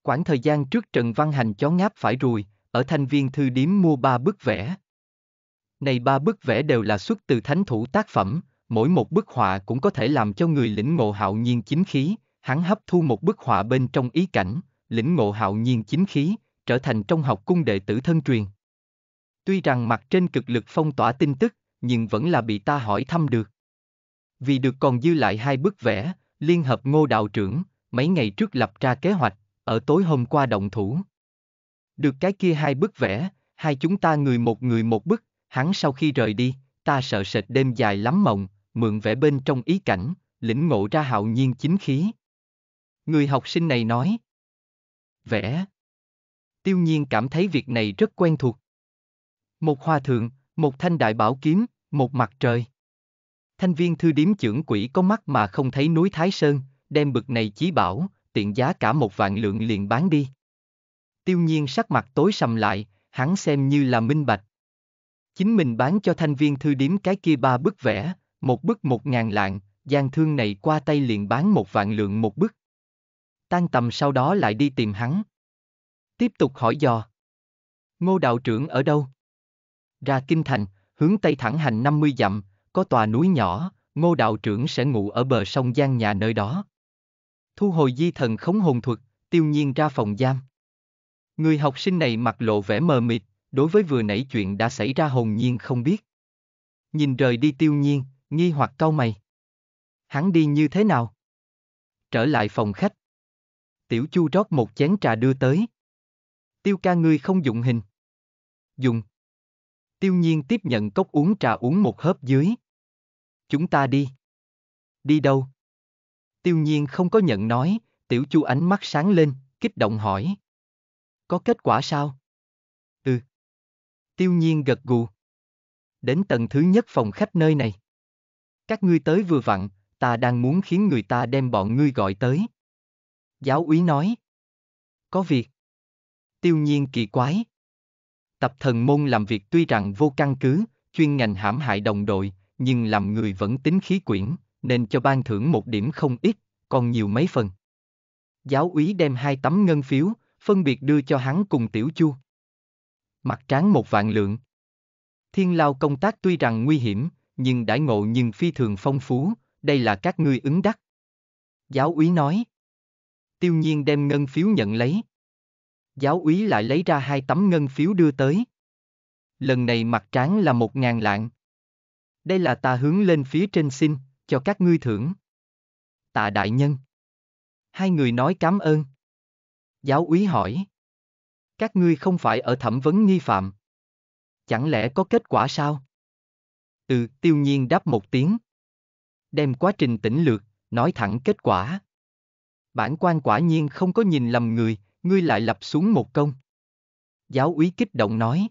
Quãng thời gian trước Trần Văn Hành chó ngáp phải ruồi, ở thanh viên thư điếm mua ba bức vẽ. Này ba bức vẽ đều là xuất từ thánh thủ tác phẩm, mỗi một bức họa cũng có thể làm cho người lĩnh ngộ hạo nhiên chính khí, hắn hấp thu một bức họa bên trong ý cảnh, lĩnh ngộ hạo nhiên chính khí, trở thành trong học cung đệ tử thân truyền. Tuy rằng mặt trên cực lực phong tỏa tin tức, nhưng vẫn là bị ta hỏi thăm được. Vì được còn dư lại hai bức vẽ, liên hợp ngô đạo trưởng, mấy ngày trước lập ra kế hoạch, ở tối hôm qua động thủ. Được cái kia hai bức vẽ, hai chúng ta người một người một bức, hắn sau khi rời đi, ta sợ sệt đêm dài lắm mộng, mượn vẽ bên trong ý cảnh, lĩnh ngộ ra hạo nhiên chính khí. Người học sinh này nói. Vẽ. Tiêu nhiên cảm thấy việc này rất quen thuộc. Một hoa thượng, một thanh đại bảo kiếm, một mặt trời. Thanh viên thư điếm trưởng quỷ có mắt mà không thấy núi Thái Sơn, đem bực này chí bảo, tiện giá cả một vạn lượng liền bán đi. Tiêu nhiên sắc mặt tối sầm lại, hắn xem như là minh bạch. Chính mình bán cho thanh viên thư điếm cái kia ba bức vẽ, một bức một ngàn lạng, gian thương này qua tay liền bán một vạn lượng một bức tan tầm sau đó lại đi tìm hắn. Tiếp tục hỏi dò. Ngô đạo trưởng ở đâu? Ra kinh thành, hướng tây thẳng hành 50 dặm, có tòa núi nhỏ, ngô đạo trưởng sẽ ngủ ở bờ sông Giang nhà nơi đó. Thu hồi di thần khống hồn thuật, tiêu nhiên ra phòng giam. Người học sinh này mặt lộ vẻ mờ mịt, đối với vừa nãy chuyện đã xảy ra hồn nhiên không biết. Nhìn rời đi tiêu nhiên, nghi hoặc cau mày. Hắn đi như thế nào? Trở lại phòng khách, Tiểu Chu rót một chén trà đưa tới. Tiêu ca ngươi không dụng hình. Dùng. Tiêu nhiên tiếp nhận cốc uống trà uống một hớp dưới. Chúng ta đi. Đi đâu? Tiêu nhiên không có nhận nói, tiểu chu ánh mắt sáng lên, kích động hỏi. Có kết quả sao? Ừ. Tiêu nhiên gật gù. Đến tầng thứ nhất phòng khách nơi này. Các ngươi tới vừa vặn, ta đang muốn khiến người ta đem bọn ngươi gọi tới giáo úy nói. Có việc. Tiêu nhiên kỳ quái. Tập thần môn làm việc tuy rằng vô căn cứ, chuyên ngành hãm hại đồng đội, nhưng làm người vẫn tính khí quyển, nên cho ban thưởng một điểm không ít, còn nhiều mấy phần. Giáo úy đem hai tấm ngân phiếu, phân biệt đưa cho hắn cùng tiểu chu. Mặt tráng một vạn lượng. Thiên lao công tác tuy rằng nguy hiểm, nhưng đãi ngộ nhưng phi thường phong phú, đây là các ngươi ứng đắc. Giáo úy nói tiêu nhiên đem ngân phiếu nhận lấy. Giáo úy lại lấy ra hai tấm ngân phiếu đưa tới. Lần này mặt tráng là một ngàn lạng. Đây là ta hướng lên phía trên xin, cho các ngươi thưởng. Tạ đại nhân. Hai người nói cảm ơn. Giáo úy hỏi. Các ngươi không phải ở thẩm vấn nghi phạm. Chẳng lẽ có kết quả sao? Ừ, tiêu nhiên đáp một tiếng. Đem quá trình tỉnh lược, nói thẳng kết quả bản quan quả nhiên không có nhìn lầm người, ngươi lại lập xuống một công. Giáo úy kích động nói.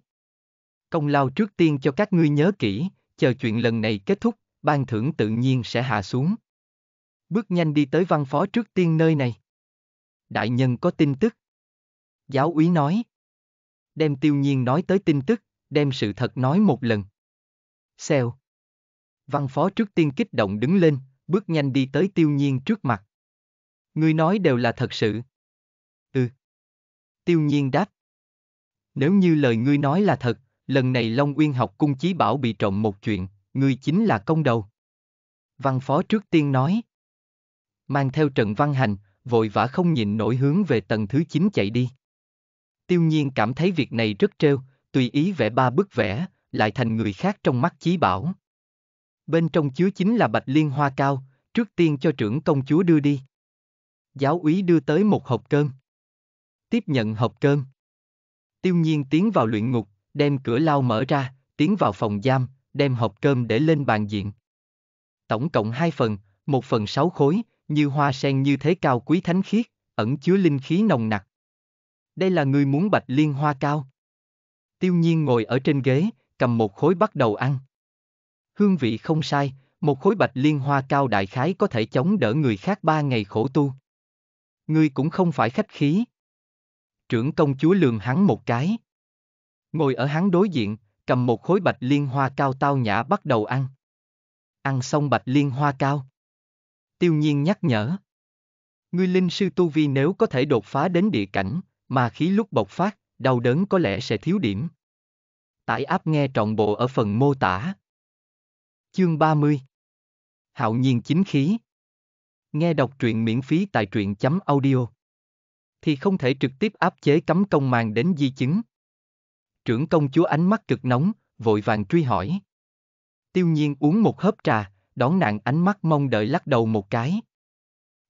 Công lao trước tiên cho các ngươi nhớ kỹ, chờ chuyện lần này kết thúc, ban thưởng tự nhiên sẽ hạ xuống. Bước nhanh đi tới văn phó trước tiên nơi này. Đại nhân có tin tức. Giáo úy nói. Đem tiêu nhiên nói tới tin tức, đem sự thật nói một lần. Xèo. Văn phó trước tiên kích động đứng lên, bước nhanh đi tới tiêu nhiên trước mặt. Ngươi nói đều là thật sự. Ừ. Tiêu nhiên đáp. Nếu như lời ngươi nói là thật, lần này Long Uyên học cung chí bảo bị trộm một chuyện, ngươi chính là công đầu. Văn phó trước tiên nói. Mang theo Trần Văn Hành, vội vã không nhịn nổi hướng về tầng thứ 9 chạy đi. Tiêu nhiên cảm thấy việc này rất trêu, tùy ý vẽ ba bức vẽ, lại thành người khác trong mắt chí bảo. Bên trong chứa chính là bạch liên hoa cao, trước tiên cho trưởng công chúa đưa đi giáo úy đưa tới một hộp cơm. Tiếp nhận hộp cơm. Tiêu nhiên tiến vào luyện ngục, đem cửa lao mở ra, tiến vào phòng giam, đem hộp cơm để lên bàn diện. Tổng cộng hai phần, một phần sáu khối, như hoa sen như thế cao quý thánh khiết, ẩn chứa linh khí nồng nặc. Đây là người muốn bạch liên hoa cao. Tiêu nhiên ngồi ở trên ghế, cầm một khối bắt đầu ăn. Hương vị không sai, một khối bạch liên hoa cao đại khái có thể chống đỡ người khác ba ngày khổ tu ngươi cũng không phải khách khí. Trưởng công chúa lườm hắn một cái. Ngồi ở hắn đối diện, cầm một khối bạch liên hoa cao tao nhã bắt đầu ăn. Ăn xong bạch liên hoa cao. Tiêu nhiên nhắc nhở. Ngươi linh sư tu vi nếu có thể đột phá đến địa cảnh, mà khí lúc bộc phát, đau đớn có lẽ sẽ thiếu điểm. Tải áp nghe trọn bộ ở phần mô tả. Chương 30 Hạo nhiên chính khí Nghe đọc truyện miễn phí tại truyện chấm audio. Thì không thể trực tiếp áp chế cấm công màng đến di chứng. Trưởng công chúa ánh mắt cực nóng, vội vàng truy hỏi. Tiêu nhiên uống một hớp trà, đón nạn ánh mắt mong đợi lắc đầu một cái.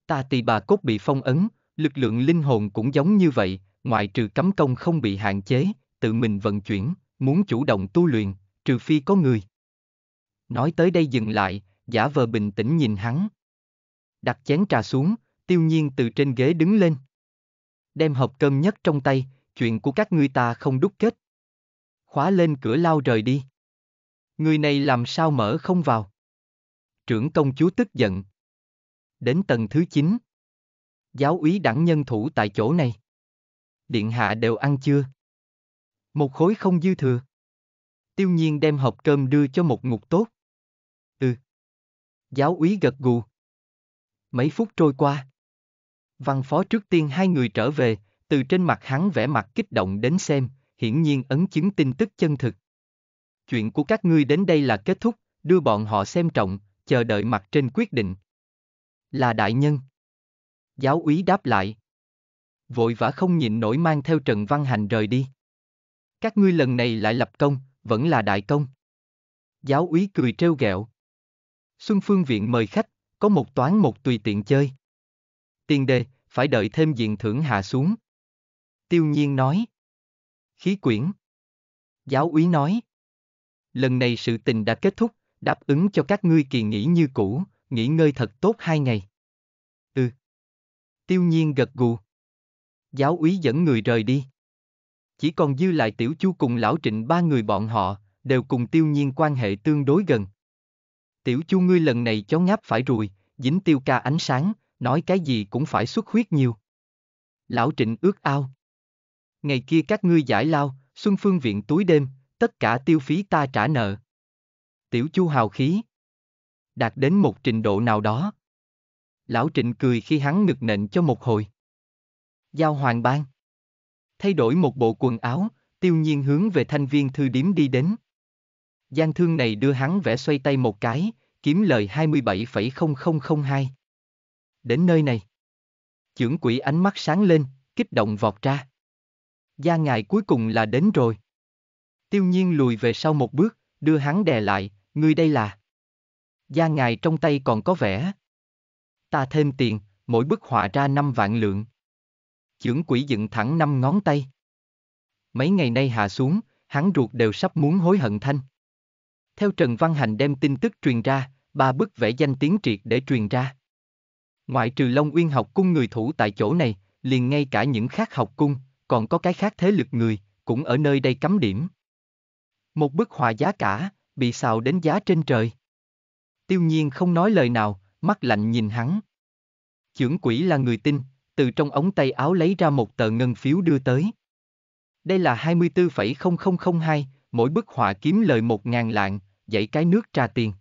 Ta tỳ bà cốt bị phong ấn, lực lượng linh hồn cũng giống như vậy, ngoại trừ cấm công không bị hạn chế, tự mình vận chuyển, muốn chủ động tu luyện, trừ phi có người. Nói tới đây dừng lại, giả vờ bình tĩnh nhìn hắn đặt chén trà xuống, tiêu nhiên từ trên ghế đứng lên. Đem hộp cơm nhất trong tay, chuyện của các ngươi ta không đúc kết. Khóa lên cửa lao rời đi. Người này làm sao mở không vào? Trưởng công chúa tức giận. Đến tầng thứ 9. Giáo úy đẳng nhân thủ tại chỗ này. Điện hạ đều ăn chưa? Một khối không dư thừa. Tiêu nhiên đem hộp cơm đưa cho một ngục tốt. Ừ. Giáo úy gật gù, Mấy phút trôi qua. Văn phó trước tiên hai người trở về, từ trên mặt hắn vẻ mặt kích động đến xem, hiển nhiên ấn chứng tin tức chân thực. Chuyện của các ngươi đến đây là kết thúc, đưa bọn họ xem trọng, chờ đợi mặt trên quyết định. Là đại nhân. Giáo úy đáp lại. Vội vã không nhịn nổi mang theo Trần Văn Hành rời đi. Các ngươi lần này lại lập công, vẫn là đại công. Giáo úy cười trêu ghẹo. Xuân Phương Viện mời khách, có một toán một tùy tiện chơi. Tiền đề, phải đợi thêm diện thưởng hạ xuống. Tiêu nhiên nói. Khí quyển. Giáo úy nói. Lần này sự tình đã kết thúc, đáp ứng cho các ngươi kỳ nghỉ như cũ, nghỉ ngơi thật tốt hai ngày. Ừ. Tiêu nhiên gật gù. Giáo úy dẫn người rời đi. Chỉ còn dư lại tiểu chu cùng lão trịnh ba người bọn họ, đều cùng tiêu nhiên quan hệ tương đối gần. Tiểu chu ngươi lần này chó ngáp phải rồi, dính tiêu ca ánh sáng, nói cái gì cũng phải xuất huyết nhiều. Lão Trịnh ước ao. Ngày kia các ngươi giải lao, Xuân Phương viện túi đêm, tất cả tiêu phí ta trả nợ. Tiểu chu hào khí. Đạt đến một trình độ nào đó. Lão Trịnh cười khi hắn ngực nện cho một hồi. Giao hoàng bang. Thay đổi một bộ quần áo, tiêu nhiên hướng về thanh viên thư điếm đi đến. Gian thương này đưa hắn vẽ xoay tay một cái, kiếm lời 27,0002. Đến nơi này. Chưởng quỷ ánh mắt sáng lên, kích động vọt ra. Gia ngài cuối cùng là đến rồi. Tiêu nhiên lùi về sau một bước, đưa hắn đè lại, ngươi đây là. Gia ngài trong tay còn có vẻ. Ta thêm tiền, mỗi bức họa ra 5 vạn lượng. Chưởng quỷ dựng thẳng năm ngón tay. Mấy ngày nay hạ xuống, hắn ruột đều sắp muốn hối hận thanh. Theo Trần Văn Hành đem tin tức truyền ra, ba bức vẽ danh tiếng triệt để truyền ra. Ngoại trừ Long Uyên học cung người thủ tại chỗ này, liền ngay cả những khác học cung, còn có cái khác thế lực người, cũng ở nơi đây cấm điểm. Một bức họa giá cả, bị xào đến giá trên trời. Tiêu nhiên không nói lời nào, mắt lạnh nhìn hắn. Chưởng quỷ là người tin, từ trong ống tay áo lấy ra một tờ ngân phiếu đưa tới. Đây là 24,0002, mỗi bức họa kiếm lời một ngàn lạng, dãy cái nước trà tiền.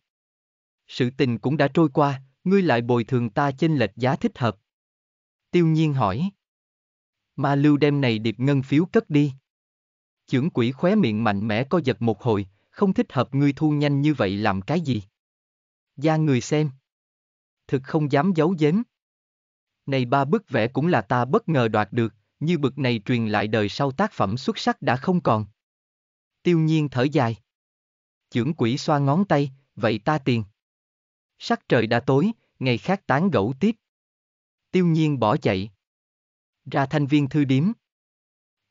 Sự tình cũng đã trôi qua, ngươi lại bồi thường ta chênh lệch giá thích hợp. Tiêu nhiên hỏi. Ma lưu đem này điệp ngân phiếu cất đi. Chưởng quỷ khóe miệng mạnh mẽ co giật một hồi, không thích hợp ngươi thu nhanh như vậy làm cái gì. Gia người xem. Thực không dám giấu giếm. Này ba bức vẽ cũng là ta bất ngờ đoạt được, như bực này truyền lại đời sau tác phẩm xuất sắc đã không còn tiêu nhiên thở dài. Chưởng quỷ xoa ngón tay, vậy ta tiền. Sắc trời đã tối, ngày khác tán gẫu tiếp. Tiêu nhiên bỏ chạy. Ra thanh viên thư điếm.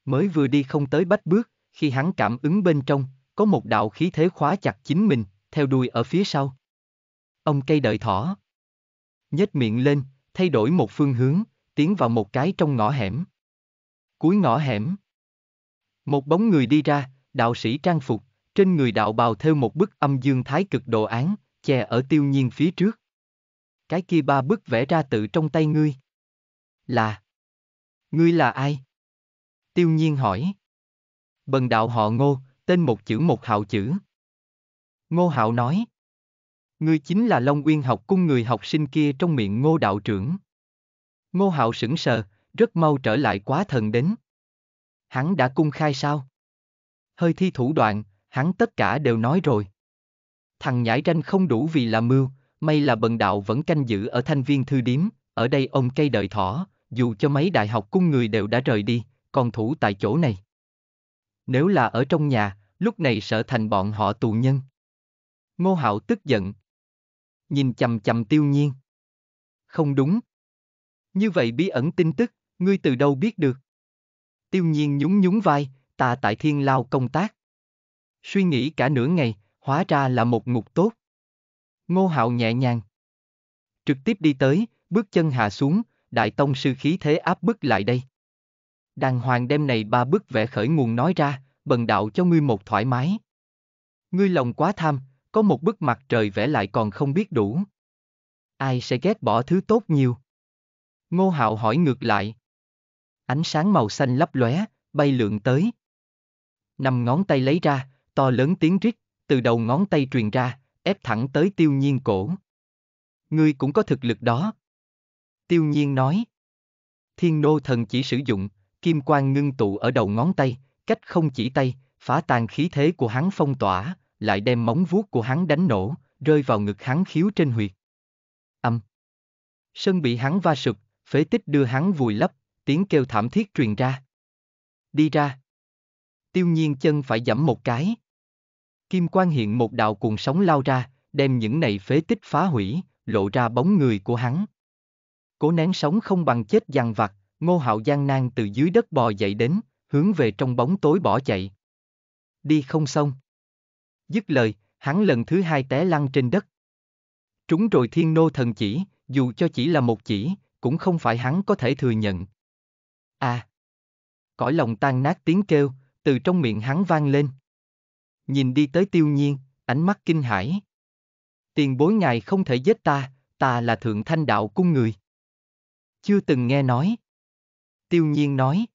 Mới vừa đi không tới bách bước, khi hắn cảm ứng bên trong, có một đạo khí thế khóa chặt chính mình, theo đuôi ở phía sau. Ông cây đợi thỏ. Nhếch miệng lên, thay đổi một phương hướng, tiến vào một cái trong ngõ hẻm. Cuối ngõ hẻm. Một bóng người đi ra, đạo sĩ trang phục, trên người đạo bào theo một bức âm dương thái cực đồ án, che ở tiêu nhiên phía trước. Cái kia ba bức vẽ ra tự trong tay ngươi. Là. Ngươi là ai? Tiêu nhiên hỏi. Bần đạo họ ngô, tên một chữ một hạo chữ. Ngô hạo nói. Ngươi chính là Long Uyên học cung người học sinh kia trong miệng ngô đạo trưởng. Ngô hạo sững sờ, rất mau trở lại quá thần đến. Hắn đã cung khai sao? hơi thi thủ đoạn, hắn tất cả đều nói rồi. Thằng nhãi ranh không đủ vì là mưu, may là bần đạo vẫn canh giữ ở thanh viên thư điếm, ở đây ông cây đợi thỏ, dù cho mấy đại học cung người đều đã rời đi, còn thủ tại chỗ này. Nếu là ở trong nhà, lúc này sợ thành bọn họ tù nhân. Ngô Hạo tức giận. Nhìn chầm chầm tiêu nhiên. Không đúng. Như vậy bí ẩn tin tức, ngươi từ đâu biết được? Tiêu nhiên nhún nhún vai, ta tại thiên lao công tác. Suy nghĩ cả nửa ngày, hóa ra là một ngục tốt. Ngô Hạo nhẹ nhàng. Trực tiếp đi tới, bước chân hạ xuống, đại tông sư khí thế áp bức lại đây. Đàng hoàng đem này ba bức vẽ khởi nguồn nói ra, bần đạo cho ngươi một thoải mái. Ngươi lòng quá tham, có một bức mặt trời vẽ lại còn không biết đủ. Ai sẽ ghét bỏ thứ tốt nhiều? Ngô Hạo hỏi ngược lại. Ánh sáng màu xanh lấp lóe, bay lượn tới năm ngón tay lấy ra, to lớn tiếng rít, từ đầu ngón tay truyền ra, ép thẳng tới tiêu nhiên cổ. Ngươi cũng có thực lực đó. Tiêu nhiên nói. Thiên nô thần chỉ sử dụng, kim quang ngưng tụ ở đầu ngón tay, cách không chỉ tay, phá tan khí thế của hắn phong tỏa, lại đem móng vuốt của hắn đánh nổ, rơi vào ngực hắn khiếu trên huyệt. Âm. Sân bị hắn va sụp, phế tích đưa hắn vùi lấp, tiếng kêu thảm thiết truyền ra. Đi ra tiêu nhiên chân phải giẫm một cái. Kim Quang hiện một đạo cuồng sóng lao ra, đem những này phế tích phá hủy, lộ ra bóng người của hắn. Cố nén sống không bằng chết dằn vặt, ngô hạo gian nan từ dưới đất bò dậy đến, hướng về trong bóng tối bỏ chạy. Đi không xong. Dứt lời, hắn lần thứ hai té lăn trên đất. Trúng rồi thiên nô thần chỉ, dù cho chỉ là một chỉ, cũng không phải hắn có thể thừa nhận. À! Cõi lòng tan nát tiếng kêu, từ trong miệng hắn vang lên. Nhìn đi tới tiêu nhiên, ánh mắt kinh hãi. Tiền bối ngài không thể giết ta, ta là thượng thanh đạo cung người. Chưa từng nghe nói. Tiêu nhiên nói.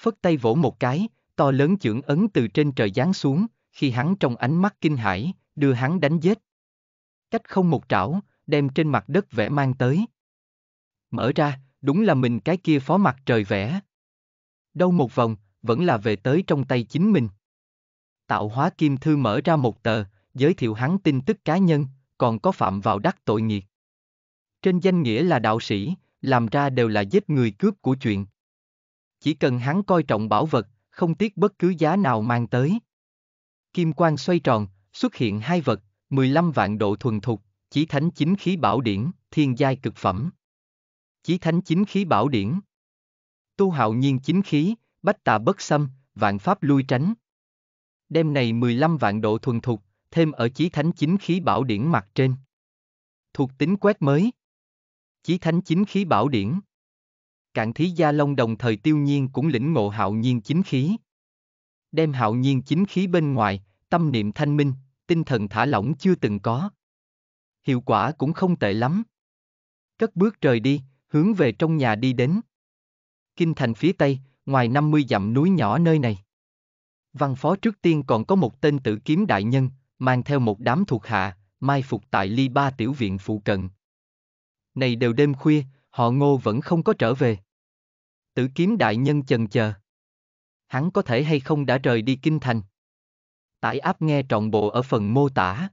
Phất tay vỗ một cái, to lớn chưởng ấn từ trên trời giáng xuống, khi hắn trong ánh mắt kinh hãi, đưa hắn đánh giết. Cách không một trảo, đem trên mặt đất vẽ mang tới. Mở ra, đúng là mình cái kia phó mặt trời vẽ. Đâu một vòng, vẫn là về tới trong tay chính mình. Tạo hóa kim thư mở ra một tờ, giới thiệu hắn tin tức cá nhân, còn có phạm vào đắc tội nghiệt. Trên danh nghĩa là đạo sĩ, làm ra đều là giết người cướp của chuyện. Chỉ cần hắn coi trọng bảo vật, không tiếc bất cứ giá nào mang tới. Kim quang xoay tròn, xuất hiện hai vật, 15 vạn độ thuần thục, chỉ thánh chính khí bảo điển, thiên giai cực phẩm. Chí thánh chính khí bảo điển. Tu hạo nhiên chính khí, bách tà bất xâm, vạn pháp lui tránh. Đêm này 15 vạn độ thuần thục, thêm ở chí thánh chính khí bảo điển mặt trên. Thuộc tính quét mới. Chí thánh chính khí bảo điển. Cạn thí gia long đồng thời tiêu nhiên cũng lĩnh ngộ hạo nhiên chính khí. Đem hạo nhiên chính khí bên ngoài, tâm niệm thanh minh, tinh thần thả lỏng chưa từng có. Hiệu quả cũng không tệ lắm. Cất bước rời đi, hướng về trong nhà đi đến. Kinh thành phía Tây, ngoài 50 dặm núi nhỏ nơi này. Văn phó trước tiên còn có một tên tử kiếm đại nhân, mang theo một đám thuộc hạ, mai phục tại ly ba tiểu viện phụ cận. Này đều đêm khuya, họ ngô vẫn không có trở về. Tử kiếm đại nhân chần chờ. Hắn có thể hay không đã rời đi kinh thành. Tải áp nghe trọn bộ ở phần mô tả.